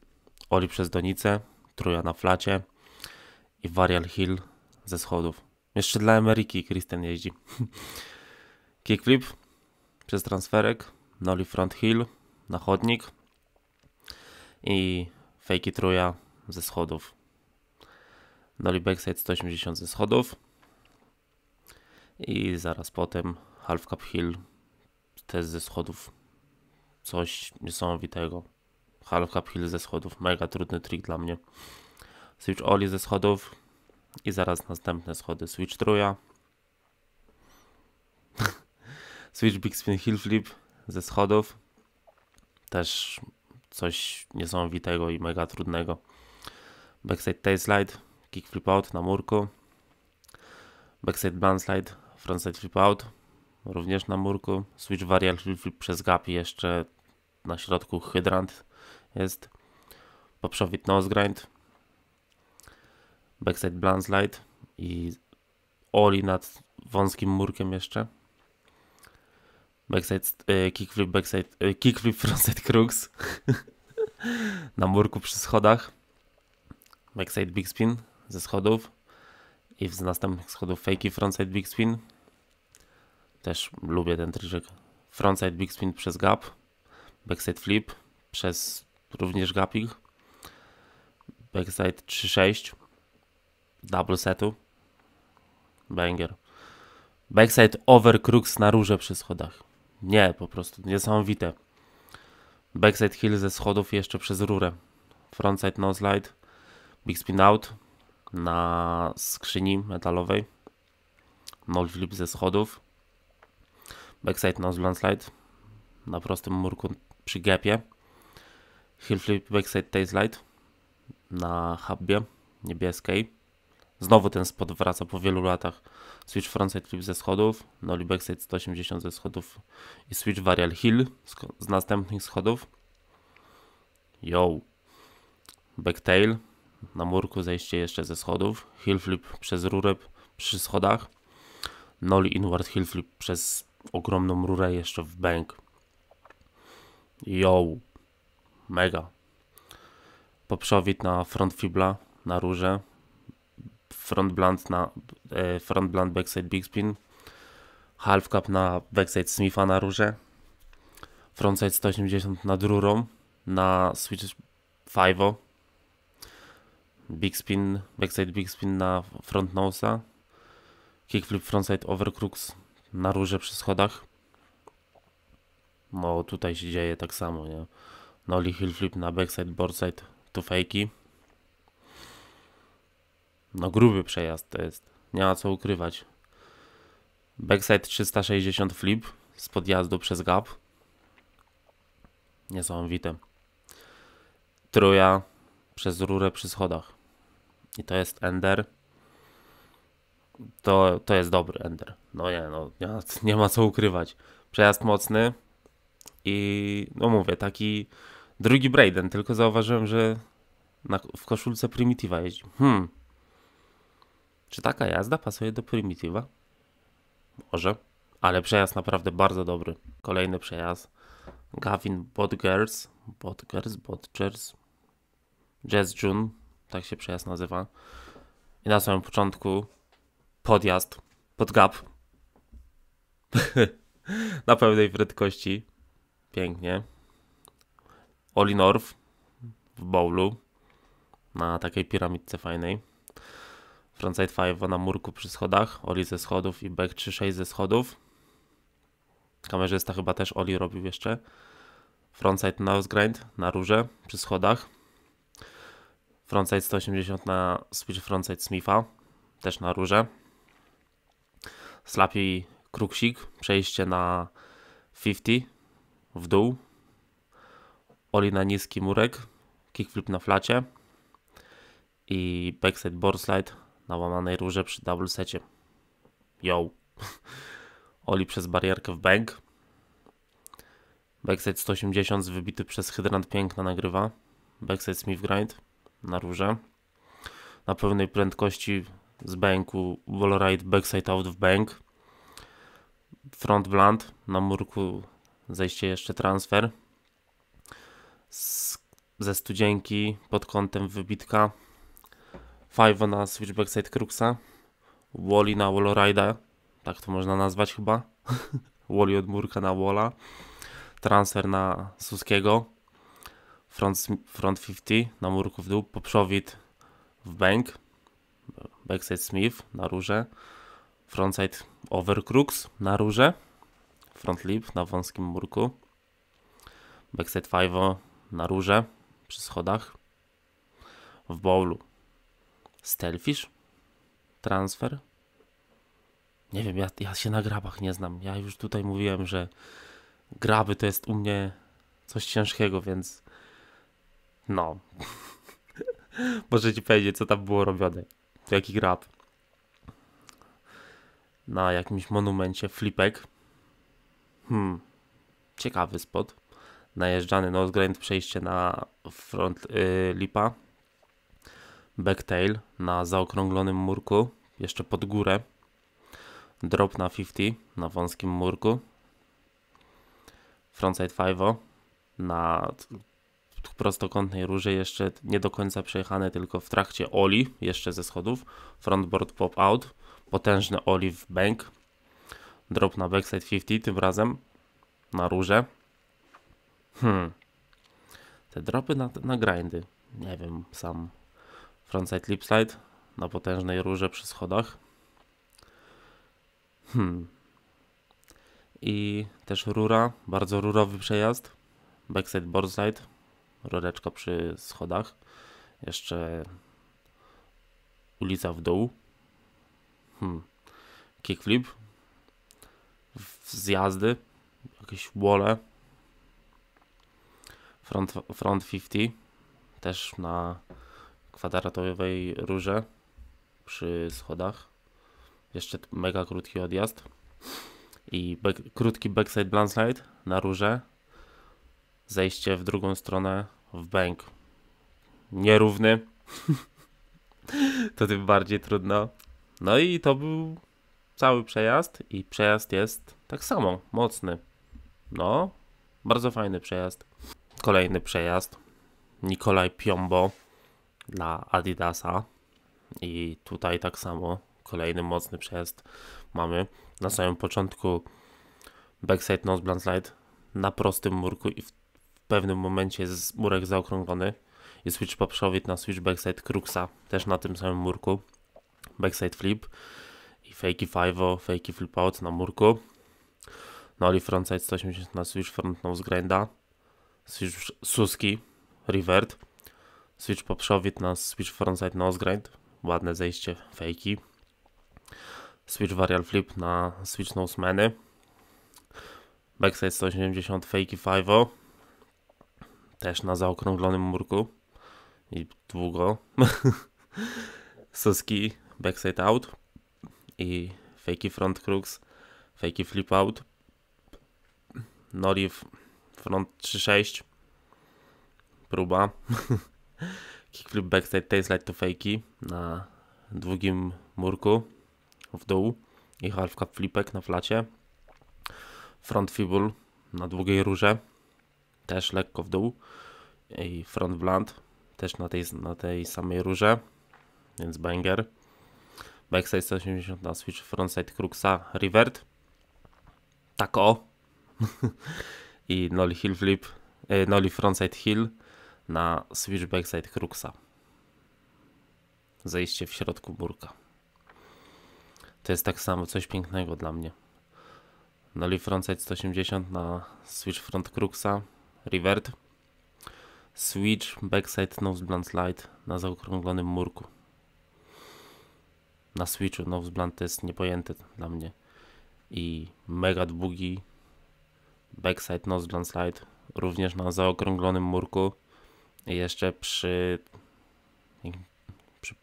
Oli przez Donicę, Truja na flacie i Varial Hill ze schodów. Jeszcze dla Ameryki Christian jeździ. (laughs) Kickflip przez transferek, Noli Front Hill na chodnik i fejki truja ze schodów. Noli backside 180 ze schodów i zaraz potem half cup hill też ze schodów. Coś niesamowitego. Half cup hill ze schodów. Mega trudny trik dla mnie. Switch Oli ze schodów i zaraz następne schody. Switch truja Switch Big Spin Hill Flip ze schodów. Też coś niesamowitego i mega trudnego. Backside Tail Slide, Kick Flip Out na murku. Backside Blunt Slide, Frontside Flip Out również na murku. Switch Varial Flip Flip przez gap jeszcze na środku hydrant jest. Poprzowit Nose Grind. Backside Blunt Slide i oli nad wąskim murkiem jeszcze backside, e, kickflip, backside, e, kickflip (laughs) frontside crux (laughs) na murku przy schodach, backside big spin ze schodów i z następnych schodów fakey frontside big spin. Też lubię ten tryżek. Frontside big spin przez gap, backside flip przez również gapping, backside 3-6, double setu, banger. Backside over crux na rurze przy schodach. Nie, po prostu niesamowite. Backside hill ze schodów jeszcze przez rurę. Frontside slide, big spin out na skrzyni metalowej. nose flip ze schodów. Backside nose landslide na prostym murku przy gapie. Hill flip backside tail slide na hubie niebieskiej. Znowu ten spot wraca po wielu latach. Switch frontside flip ze schodów, noli backside 180 ze schodów i switch varial hill z, z następnych schodów. Yo! Backtail, na murku zejście jeszcze ze schodów, hill flip przez rurę przy schodach, noli inward hill flip przez ogromną rurę jeszcze w bank. Yo! Mega! Poprzowit na front fibla, na rurze, front blunt na e, front blunt backside big spin, half cup na backside Smitha na rurze, frontside 180 nad rurą, na switch 5 -o. big spin, backside big spin na front nose'a, kickflip frontside overcrux na rurze przy schodach. No tutaj się dzieje tak samo, nie? Noli hill flip na backside boardside to fakey no gruby przejazd to jest. Nie ma co ukrywać. Backside 360 flip z podjazdu przez gap. Niesamowite. Truja przez rurę przy schodach. I to jest Ender. To, to jest dobry Ender. No nie, no nie, (laughs) nie ma co ukrywać. Przejazd mocny i no mówię, taki drugi Braden, tylko zauważyłem, że na, w koszulce Primitiva jeździ. Hmm, czy taka jazda pasuje do Primitiva? Może, ale przejazd naprawdę bardzo dobry. Kolejny przejazd. Gavin Bodgers, Bodgers, Bodgers, Jazz June, tak się przejazd nazywa. I na samym początku podjazd podgap. (laughs) na pełnej prędkości. Pięknie. Oli North w bowlu na takiej piramidce fajnej. Frontside 5 na murku przy schodach, Oli ze schodów i back 3-6 ze schodów. Kamerzysta chyba też Oli robił jeszcze. Frontside nose grind na rurze przy schodach. Frontside 180 na switch frontside Smitha, też na rurze. Slappy kruksik, przejście na 50 w dół. Oli na niski murek, kickflip na flacie i backside board slide na łamanej rurze przy double secie. Yo. (laughs) Oli przez barierkę w bank. Backside 180 wybity przez hydrant piękna nagrywa. Backside Smith Grind na rurze. Na pełnej prędkości z banku Wallride backside out w bank. Front blunt na murku zejście jeszcze transfer. Z, ze studzienki pod kątem wybitka Five na Switchback Side Cruxa, Wally na Wallride'a, tak to można nazwać chyba. (laughs) Wally od Murka na Walla, transfer na Suskiego, front, front 50 na Murku w dół, poprzowit w bank, backside Smith na róże, frontside Over Crux na róże, front lip na wąskim murku, backside 5 na róże przy schodach, w bowlu Stelfish? Transfer? Nie wiem, ja, ja się na grabach nie znam. Ja już tutaj mówiłem, że graby to jest u mnie coś ciężkiego, więc no. (laughs) ci powiedzieć, co tam było robione. Jaki grab? Na jakimś monumencie flipek. Hmm. Ciekawy spot. Najeżdżany, no odgręt przejście na front y, lipa backtail na zaokrąglonym murku, jeszcze pod górę, drop na 50 na wąskim murku, frontside 5 na prostokątnej rurze, jeszcze nie do końca przejechane, tylko w trakcie oli, jeszcze ze schodów, frontboard pop-out, potężny olive w bank, drop na backside 50 tym razem, na rurze. Hmm. Te dropy na, na grindy, nie wiem sam. Frontside lipslide na potężnej rurze przy schodach. Hmm. I też rura, bardzo rurowy przejazd. Backside boardside, rureczka przy schodach. Jeszcze ulica w dół. Hmm. Kickflip. Zjazdy. Jakieś wole. Front, front 50. Też na kwadratowej rurze przy schodach. Jeszcze mega krótki odjazd i back, krótki backside blindside na rurze. Zejście w drugą stronę w bank. Nierówny. (laughs) to tym bardziej trudno. No i to był cały przejazd i przejazd jest tak samo mocny. No, bardzo fajny przejazd. Kolejny przejazd. Nikolaj Piombo dla Adidasa i tutaj tak samo kolejny mocny przejazd mamy na samym początku backside nose blunt slide na prostym murku i w pewnym momencie jest murek zaokrąglony i switch poprzowit na switch backside cruxa też na tym samym murku backside flip i fakey five'o, fakey flip out na murku noli frontside 180 na switch front nose grinda switch suski revert Switch poprzowit na switch frontside nose grind ładne zejście, fejki. Switch varial flip na switch nose nosemany. Backside 180 fejki 5 też na zaokrąglonym murku i długo. Suski (laughs) backside out i fakey front crux, fakey flip out, nori front 3.6. 6 próba. (laughs) Kickflip backside tailslide to fakey na długim murku w dół i half cup flipek na flacie. Front fibul na długiej rurze, też lekko w dół i front blunt też na tej, na tej samej rurze, więc banger. Backside 180 na switch frontside cruxa revert. Tak o. (laughs) I nollie hill flip, e, nollie frontside heel na switchback side Kruxa. Zejście w środku burka. To jest tak samo coś pięknego dla mnie. Noli frontside 180 na switch front Kruxa, revert. Switch backside nose blunt na zaokrąglonym murku. Na switchu nose blunt to jest niepojęte dla mnie. I mega długi backside nose blunt również na zaokrąglonym murku jeszcze przy, przy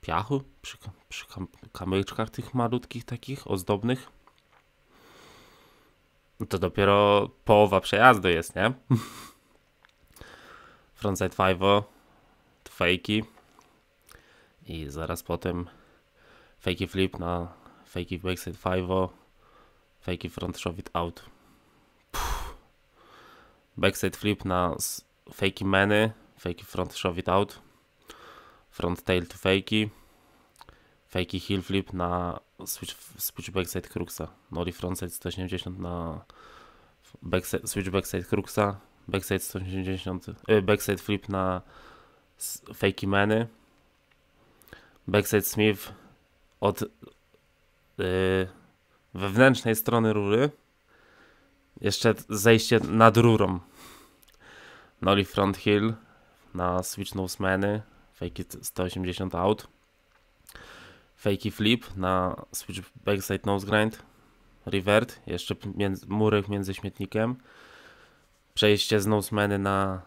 piachu, przy, przy kamyczkach tych malutkich takich ozdobnych. No to dopiero połowa przejazdu jest, nie? (laughs) Frontside 5 fejki i zaraz potem fejki flip na fejki backside 5 fejki front shove it out. Backside flip na fakey meny, fakey front shove it out, front tail to fakey, fakey heel flip na switch, switch backside cruxa, nori frontside 180 na backside, switch backside cruxa, backside 180, e, backside flip na fakey meny, backside smith od e, wewnętrznej strony rury, jeszcze zejście nad rurą, Noli Front Hill na Switch Nosemany, it 180 Out, Fakey Flip na Switch Backside Nose Grind, Revert, jeszcze między, murek między śmietnikiem, przejście z Nosemany na,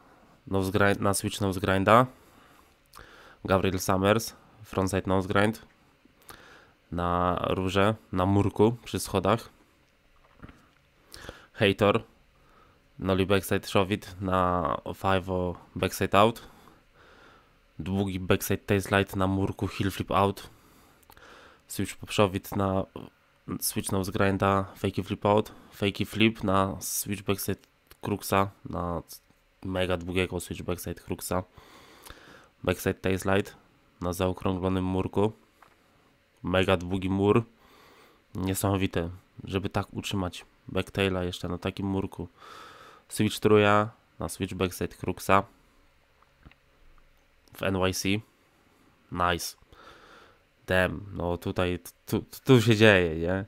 nose grind, na Switch Nose Grinda, Gabriel Summers, Frontside Nose Grind na róże, na murku przy schodach, Hator Noli backside showit na 5 backside out. Długi backside tailslide na murku heel flip out. Switch pop showit na switch nose grinda, fakey flip out, fakey flip na switch backside cruxa, na mega długiego switch backside cruxa. Backside tailslide na zaokrąglonym murku. Mega długi mur. Niesamowite, żeby tak utrzymać backtaila jeszcze na takim murku. Switch truja na Switch Backside Cruxa w NYC. Nice. Damn, no tutaj, tu, tu się dzieje, nie?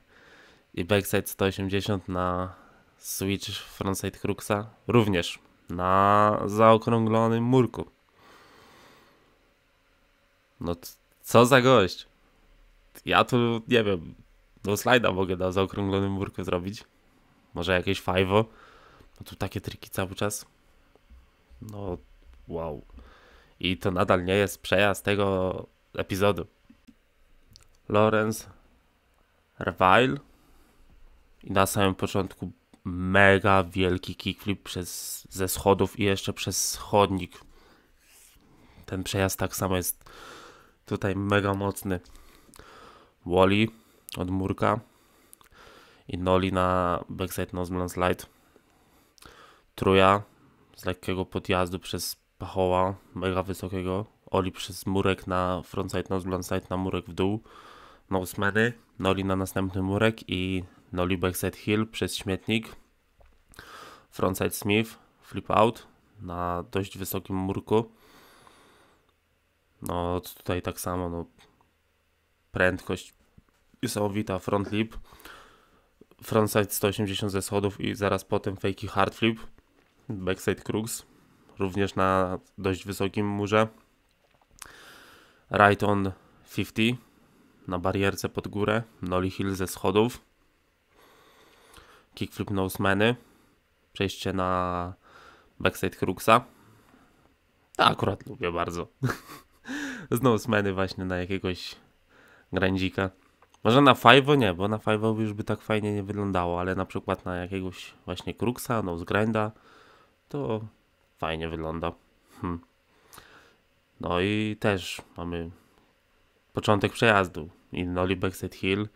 I Backside 180 na Switch Frontside Cruxa również na zaokrąglonym murku. No co za gość. Ja tu, nie wiem, do slajda mogę na zaokrąglonym murku zrobić. Może jakieś fajwo. No tu takie triki cały czas. No, wow. I to nadal nie jest przejazd tego epizodu. Lorenz Rwile i na samym początku mega wielki kickflip przez, ze schodów i jeszcze przez schodnik. Ten przejazd tak samo jest tutaj mega mocny. Wally od murka i Noli na backside nose slide. Truja z lekkiego podjazdu przez pachoła, mega wysokiego. Oli przez murek na frontside, nose blindside na murek w dół. Nosemany, Noli na następny murek i Noli backside hill przez śmietnik. Frontside Smith, flip out na dość wysokim murku. No tutaj tak samo, no prędkość niesamowita, front lip, frontside 180 ze schodów i zaraz potem fakey hard flip. Backside Crux, również na dość wysokim murze. Right on 50 na barierce pod górę. Nolly Hill ze schodów. Kickflip Nosemany. Przejście na backside Cruxa. To akurat lubię bardzo. (laughs) z Nosemany właśnie na jakiegoś grandzika. Może na Five'o nie, bo na Five'o już by tak fajnie nie wyglądało, ale na przykład na jakiegoś właśnie Cruxa, Nose Grinda to fajnie wygląda. Hm. No i też mamy początek przejazdu. Innoli Backset Hill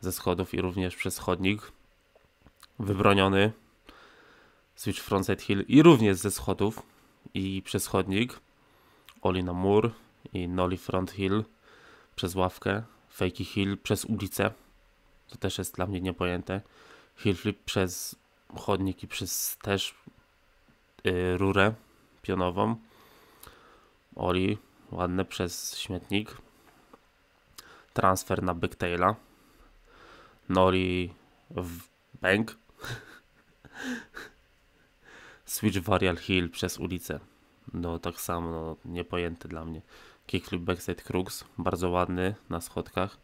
ze schodów i również przez chodnik wybroniony Switch Frontside Hill i również ze schodów i przez chodnik Oli na mur i Noli Front Hill przez ławkę, Fakey Hill przez ulicę. To też jest dla mnie niepojęte. Hill Flip przez chodnik i przez też Y, rurę pionową. Oli, ładne przez śmietnik. Transfer na Bigtaila. Nori w bank. (laughs) Switch Varial Hill przez ulicę. No tak samo, no, niepojęte dla mnie. Kickflip Backside Crux, bardzo ładny na schodkach.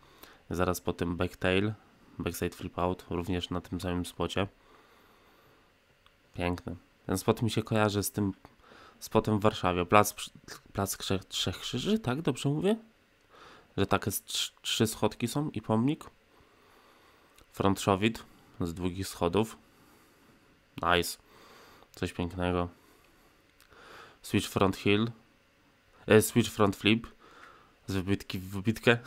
Zaraz po tym Backtail, Backside Flip Out, również na tym samym spocie. Piękne. Ten spot mi się kojarzy z tym spotem w Warszawie. Plac, plac Trzech, Trzech Krzyży, tak? Dobrze mówię? Że takie tr trzy schodki są i pomnik. Front Frontrzowid z długich schodów. Nice. Coś pięknego. Switch front hill. E, switch front flip. Z wybitki w wybitkę. (laughs)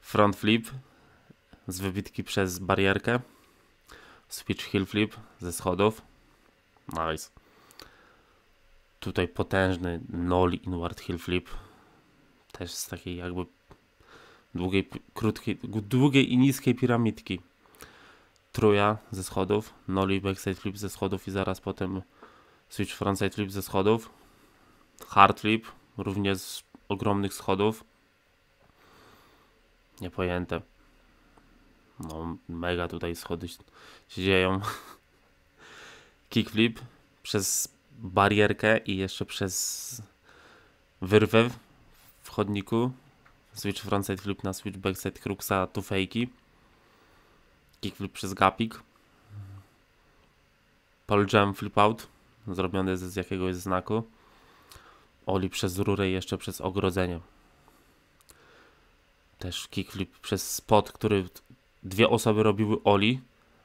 front flip. Z wybitki przez barierkę. Switch hill flip ze schodów. Nice. Tutaj potężny noli inward hill flip. Też z takiej jakby długiej, krótkiej, długiej i niskiej piramidki. Truja ze schodów, noli backside flip ze schodów i zaraz potem switch frontside flip ze schodów. Hard flip, również z ogromnych schodów. Niepojęte. No, mega tutaj schody się dzieją. (laughs) kickflip przez barierkę i jeszcze przez wyrwę w chodniku. Switch frontside flip na switch backside cruxa tu fejki. Kickflip przez gapik. Pole jam flip out zrobiony z jakiegoś znaku. Oli przez rurę i jeszcze przez ogrodzenie. Też kickflip przez spot, który dwie osoby robiły Oli,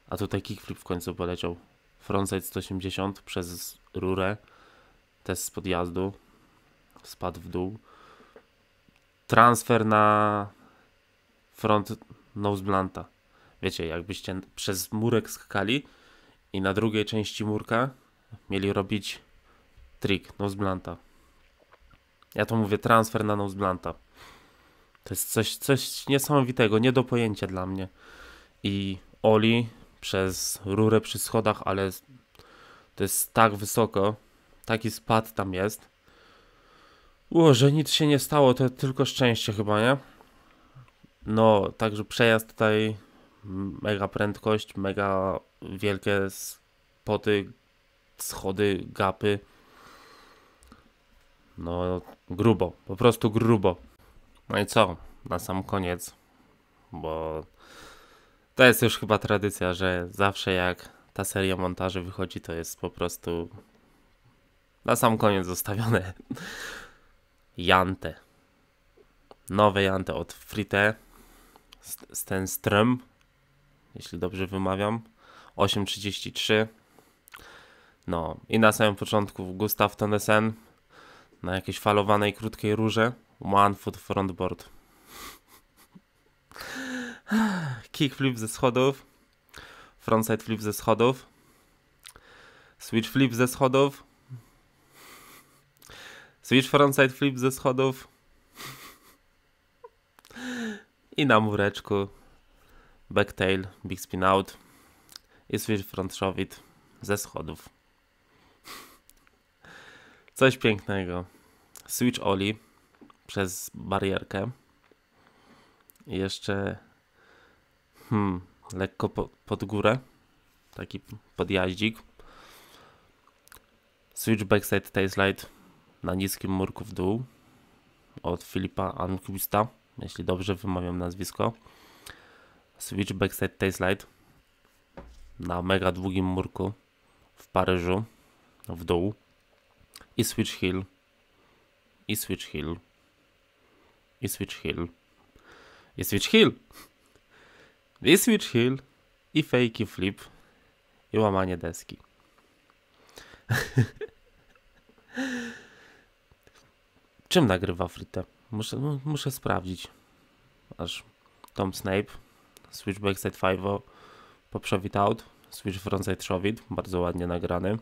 a tutaj kickflip w końcu poleciał frontside 180 przez rurę, test z podjazdu, spadł w dół. Transfer na front noseblanta. Wiecie, jakbyście przez murek skakali i na drugiej części murka mieli robić trick noseblanta. Ja to mówię transfer na noseblanta. To jest coś, coś niesamowitego, nie do pojęcia dla mnie. I Oli przez rurę przy schodach, ale to jest tak wysoko, taki spad tam jest. Ło, że nic się nie stało, to tylko szczęście chyba, nie? No, także przejazd tutaj, mega prędkość, mega wielkie spoty, schody, gapy. No, grubo, po prostu grubo. No i co? Na sam koniec, bo to jest już chyba tradycja, że zawsze jak ta seria montaży wychodzi, to jest po prostu na sam koniec zostawione (laughs) Jante. Nowe Jante od Frite Stenström, jeśli dobrze wymawiam. 8.33. No i na samym początku Gustav Tonesen na jakiejś falowanej krótkiej rurze. One foot frontboard. Kickflip ze schodów. Frontside flip ze schodów. Switch flip ze schodów. Switch frontside flip ze schodów. I na mureczku backtail, big spin out i switch front shovit ze schodów. Coś pięknego. Switch Oli przez barierkę. I jeszcze hmm, lekko po, pod górę. Taki podjaździk. Switch backside tailslide na niskim murku w dół od Filipa Anquista, jeśli dobrze wymawiam nazwisko. Switch backside tailslide na mega długim murku w Paryżu w dół i switch hill i switch hill i switch hill i switch hill i switch heel, i fake, flip, i łamanie deski. (laughs) Czym nagrywa Fritę? Muszę, no, muszę sprawdzić. Aż Tom Snape, Switch Backside 5 poprzewit Out, Switch Frontside Shove bardzo ładnie nagrany.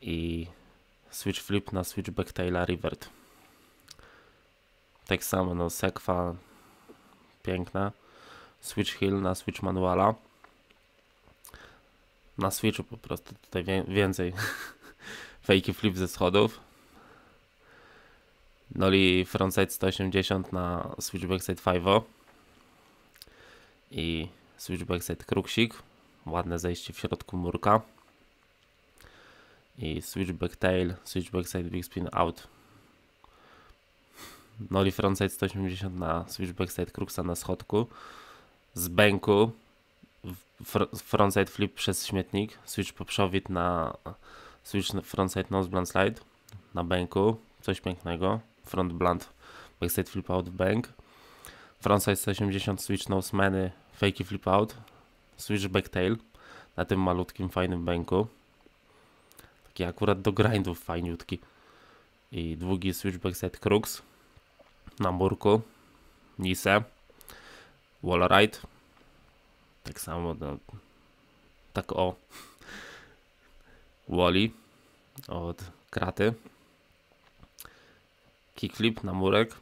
I Switch Flip na Switch Backtaila Revert. Tak samo, no, sekwa piękna switch hill na switch manuala. Na switchu po prostu tutaj więcej (laughs) fake flip ze schodów. Noli frontside 180 na switch backside 5 i switch backside kruksik. Ładne zejście w środku murka. I switch back tail, switch backside big spin out. Noli frontside 180 na switch backside kruksa na schodku z bęku frontside flip przez śmietnik, switch poprzowit na switch frontside nose blunt slide na bęku, coś pięknego, front blunt, backside flip out bank, frontside 180 switch nose many, fakey flip out, switch back tail na tym malutkim fajnym bęku, taki akurat do grindów fajniutki i długi switch backside crux na murku, nise, Wallerite. Tak samo, no, tak o. Wally od kraty. Kickflip na murek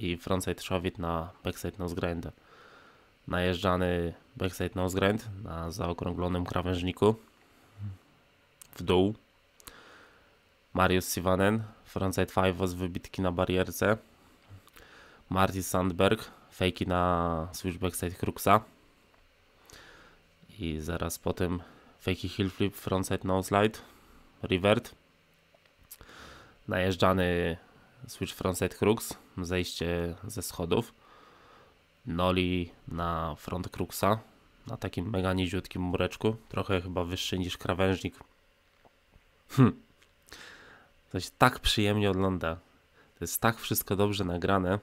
i frontside shove na backside grind. Najeżdżany backside grind na zaokrąglonym krawężniku w dół. Mariusz Sivanen, frontside 5 z wybitki na barierce. Marty Sandberg, fejki na switchback side Cruxa i zaraz potem fejki heel flip, frontside no slide, revert, najeżdżany switch frontside crux, zejście ze schodów, noli na front cruxa, na takim mega niziutkim mureczku, trochę chyba wyższy niż krawężnik. Hm. Coś tak przyjemnie ogląda. To jest tak wszystko dobrze nagrane.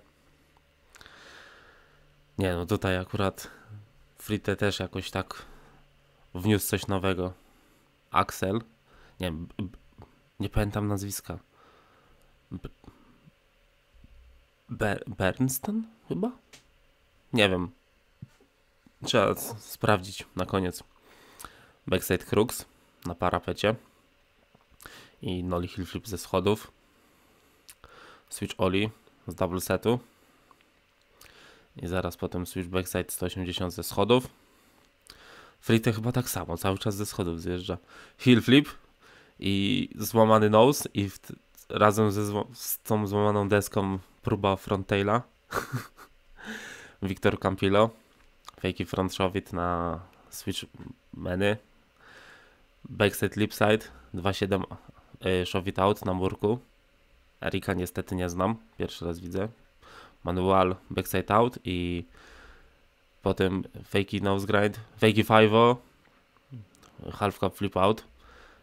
Nie no, tutaj akurat Fritte też jakoś tak wniósł coś nowego. Axel, nie, nie pamiętam nazwiska. Ber Bernstein chyba? Nie wiem. Trzeba sprawdzić na koniec. Backside Crux na parapecie i Nolly Hillflip ze schodów. Switch Oli z double setu. I zaraz potem switchback side 180 ze schodów. Freite chyba tak samo, cały czas ze schodów zjeżdża. Heel flip i złamany nose i w, razem ze z tą złamaną deską próba fronttaila. Victor (laughs) Campillo, Front Shovit na Meny, Backside lipside, 2.7 y, showit out na murku. Erika niestety nie znam, pierwszy raz widzę, manual backside out i potem fakey nose grind, fakey five half cup flip out,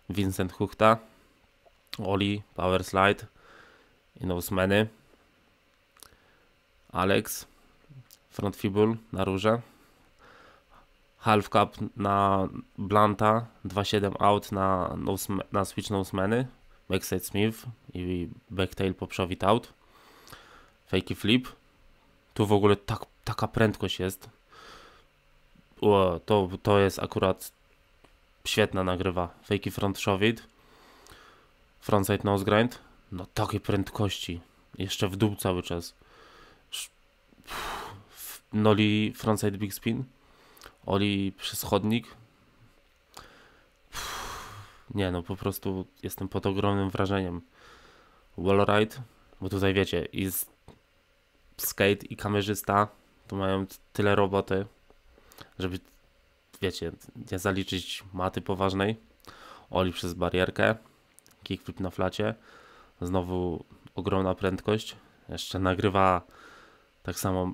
Vincent Huchta, Oli, power slide, nose nosemeny, Alex, front fibul na róże, half cup na blanta, 2.7 out na, nose, na switch nosemeny, backside smith i backtail po out. Fakey flip. Tu w ogóle tak, taka prędkość jest. to, to jest akurat świetna nagrywa. Fakey front shove Frontside nose grind. No takiej prędkości. Jeszcze w dół cały czas. Noli frontside big spin. Oli przez chodnik. Nie no, po prostu jestem pod ogromnym wrażeniem. Wallride, bo tutaj wiecie, jest skate i kamerzysta to mają tyle roboty, żeby, wiecie, nie zaliczyć maty poważnej. Oli przez barierkę, kickflip na flacie, znowu ogromna prędkość. Jeszcze nagrywa tak samo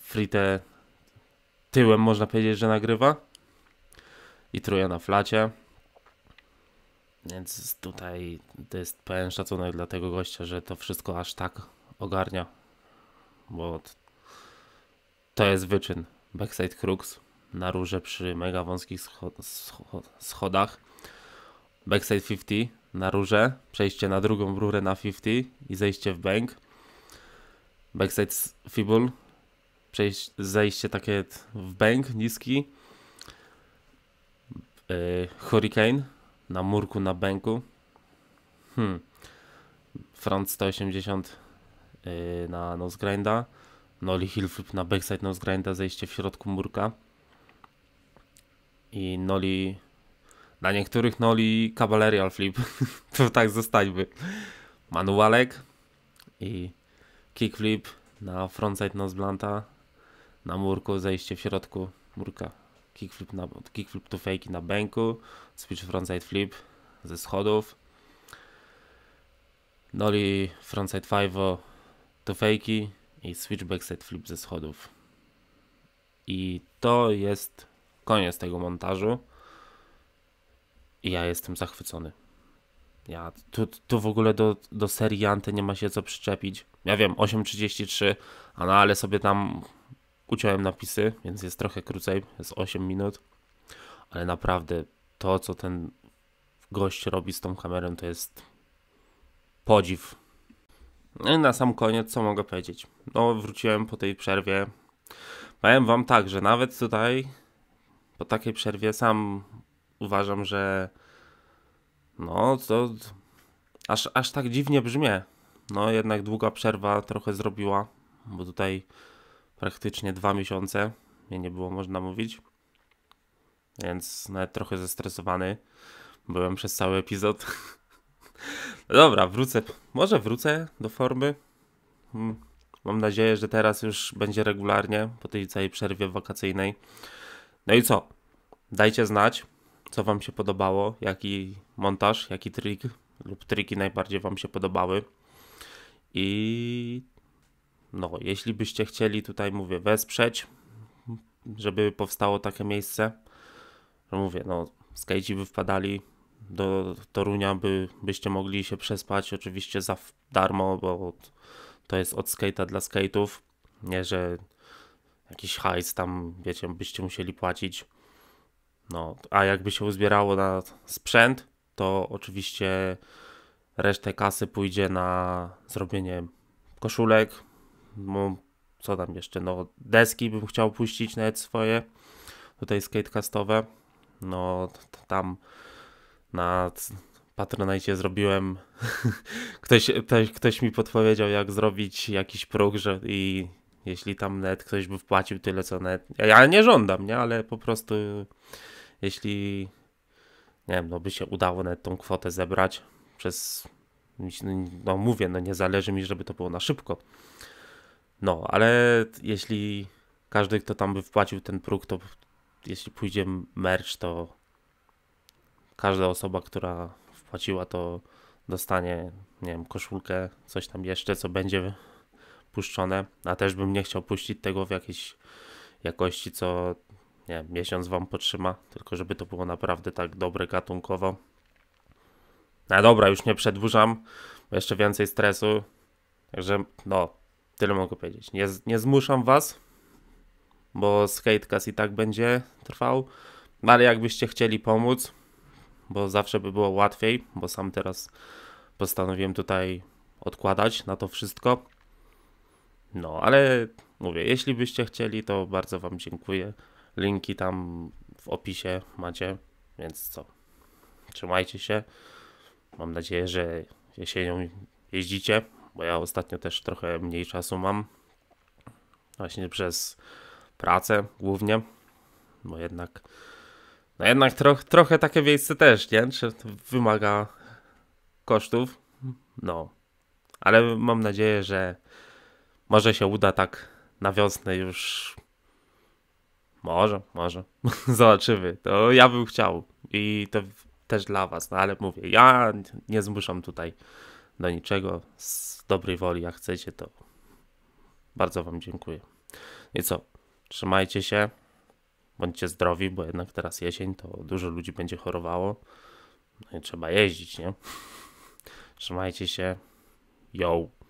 fritę tyłem, można powiedzieć, że nagrywa. I truje na flacie. Więc tutaj to jest pełen szacunek dla tego gościa, że to wszystko aż tak ogarnia bo to jest wyczyn. Backside Crux na rurze przy mega wąskich schodach. Backside 50 na rurze, przejście na drugą rurę na 50 i zejście w bank. Backside Fibul, zejście takie w bank niski. Yy, hurricane na murku na banku. Hmm. Front 180 Y, na nosegrinda, noli hill flip na backside nosegrinda, zejście w środku murka i noli na niektórych noli cabalerial flip, (laughs) to tak zostańmy, manualek i kick flip na frontside noseblanta, na murku zejście w środku murka, kickflip, na, kickflip to fake na banku, switch frontside flip ze schodów, Noli frontside 5 to fejki i switchback set flip ze schodów. I to jest koniec tego montażu. I ja jestem zachwycony. Ja, tu, tu w ogóle do, do serii Anty nie ma się co przyczepić. Ja wiem, 8.33, a no ale sobie tam uciąłem napisy, więc jest trochę krócej, jest 8 minut. Ale naprawdę to, co ten gość robi z tą kamerą, to jest podziw no na sam koniec, co mogę powiedzieć? No, wróciłem po tej przerwie. Powiem wam tak, że nawet tutaj po takiej przerwie sam uważam, że no to aż, aż tak dziwnie brzmi. No jednak długa przerwa trochę zrobiła, bo tutaj praktycznie dwa miesiące mnie nie było można mówić. Więc nawet trochę zestresowany byłem przez cały epizod. (laughs) Dobra, wrócę. Może wrócę do formy. Hmm. Mam nadzieję, że teraz już będzie regularnie po tej całej przerwie wakacyjnej. No i co? Dajcie znać, co Wam się podobało, jaki montaż, jaki trik lub triki najbardziej Wam się podobały. I no, jeśli byście chcieli tutaj, mówię, wesprzeć, żeby powstało takie miejsce, że mówię, no, skejci by wpadali, do Torunia, by, byście mogli się przespać. Oczywiście za darmo, bo to jest od skate'a dla skate'ów. Nie, że jakiś hajs tam, wiecie, byście musieli płacić. No, a jakby się uzbierało na sprzęt, to oczywiście resztę kasy pójdzie na zrobienie koszulek, no, co tam jeszcze, no deski bym chciał puścić nawet swoje, tutaj skatecastowe, no tam na Patronite zrobiłem, (laughs) ktoś, ktoś, ktoś mi podpowiedział jak zrobić jakiś próg że, i jeśli tam net ktoś by wpłacił tyle co net, ja nie żądam, nie, ale po prostu jeśli nie wiem, no by się udało net tą kwotę zebrać przez no mówię, no nie zależy mi, żeby to było na szybko. No, ale jeśli każdy, kto tam by wpłacił ten próg, to jeśli pójdzie merch, to każda osoba, która wpłaciła, to dostanie, nie wiem, koszulkę, coś tam jeszcze, co będzie puszczone, a też bym nie chciał puścić tego w jakiejś jakości, co nie wiem, miesiąc wam potrzyma, tylko żeby to było naprawdę tak dobre gatunkowo. No dobra, już nie przedłużam, jeszcze więcej stresu, także no, tyle mogę powiedzieć. Nie, nie zmuszam was, bo skatecast i tak będzie trwał, no, ale jakbyście chcieli pomóc, bo zawsze by było łatwiej, bo sam teraz postanowiłem tutaj odkładać na to wszystko. No, ale mówię, jeśli byście chcieli, to bardzo Wam dziękuję. Linki tam w opisie macie, więc co? Trzymajcie się. Mam nadzieję, że jesienią jeździcie, bo ja ostatnio też trochę mniej czasu mam. Właśnie przez pracę głównie, bo jednak no jednak trochę takie miejsce też, nie? Czy to wymaga kosztów? No. Ale mam nadzieję, że może się uda tak na wiosnę już. Może, może. (laughs) Zobaczymy. To ja bym chciał. I to też dla was. No ale mówię, ja nie zmuszam tutaj do niczego. Z dobrej woli, jak chcecie, to bardzo wam dziękuję. I co? Trzymajcie się bądźcie zdrowi, bo jednak teraz jesień, to dużo ludzi będzie chorowało. No i trzeba jeździć, nie? Trzymajcie się. jo.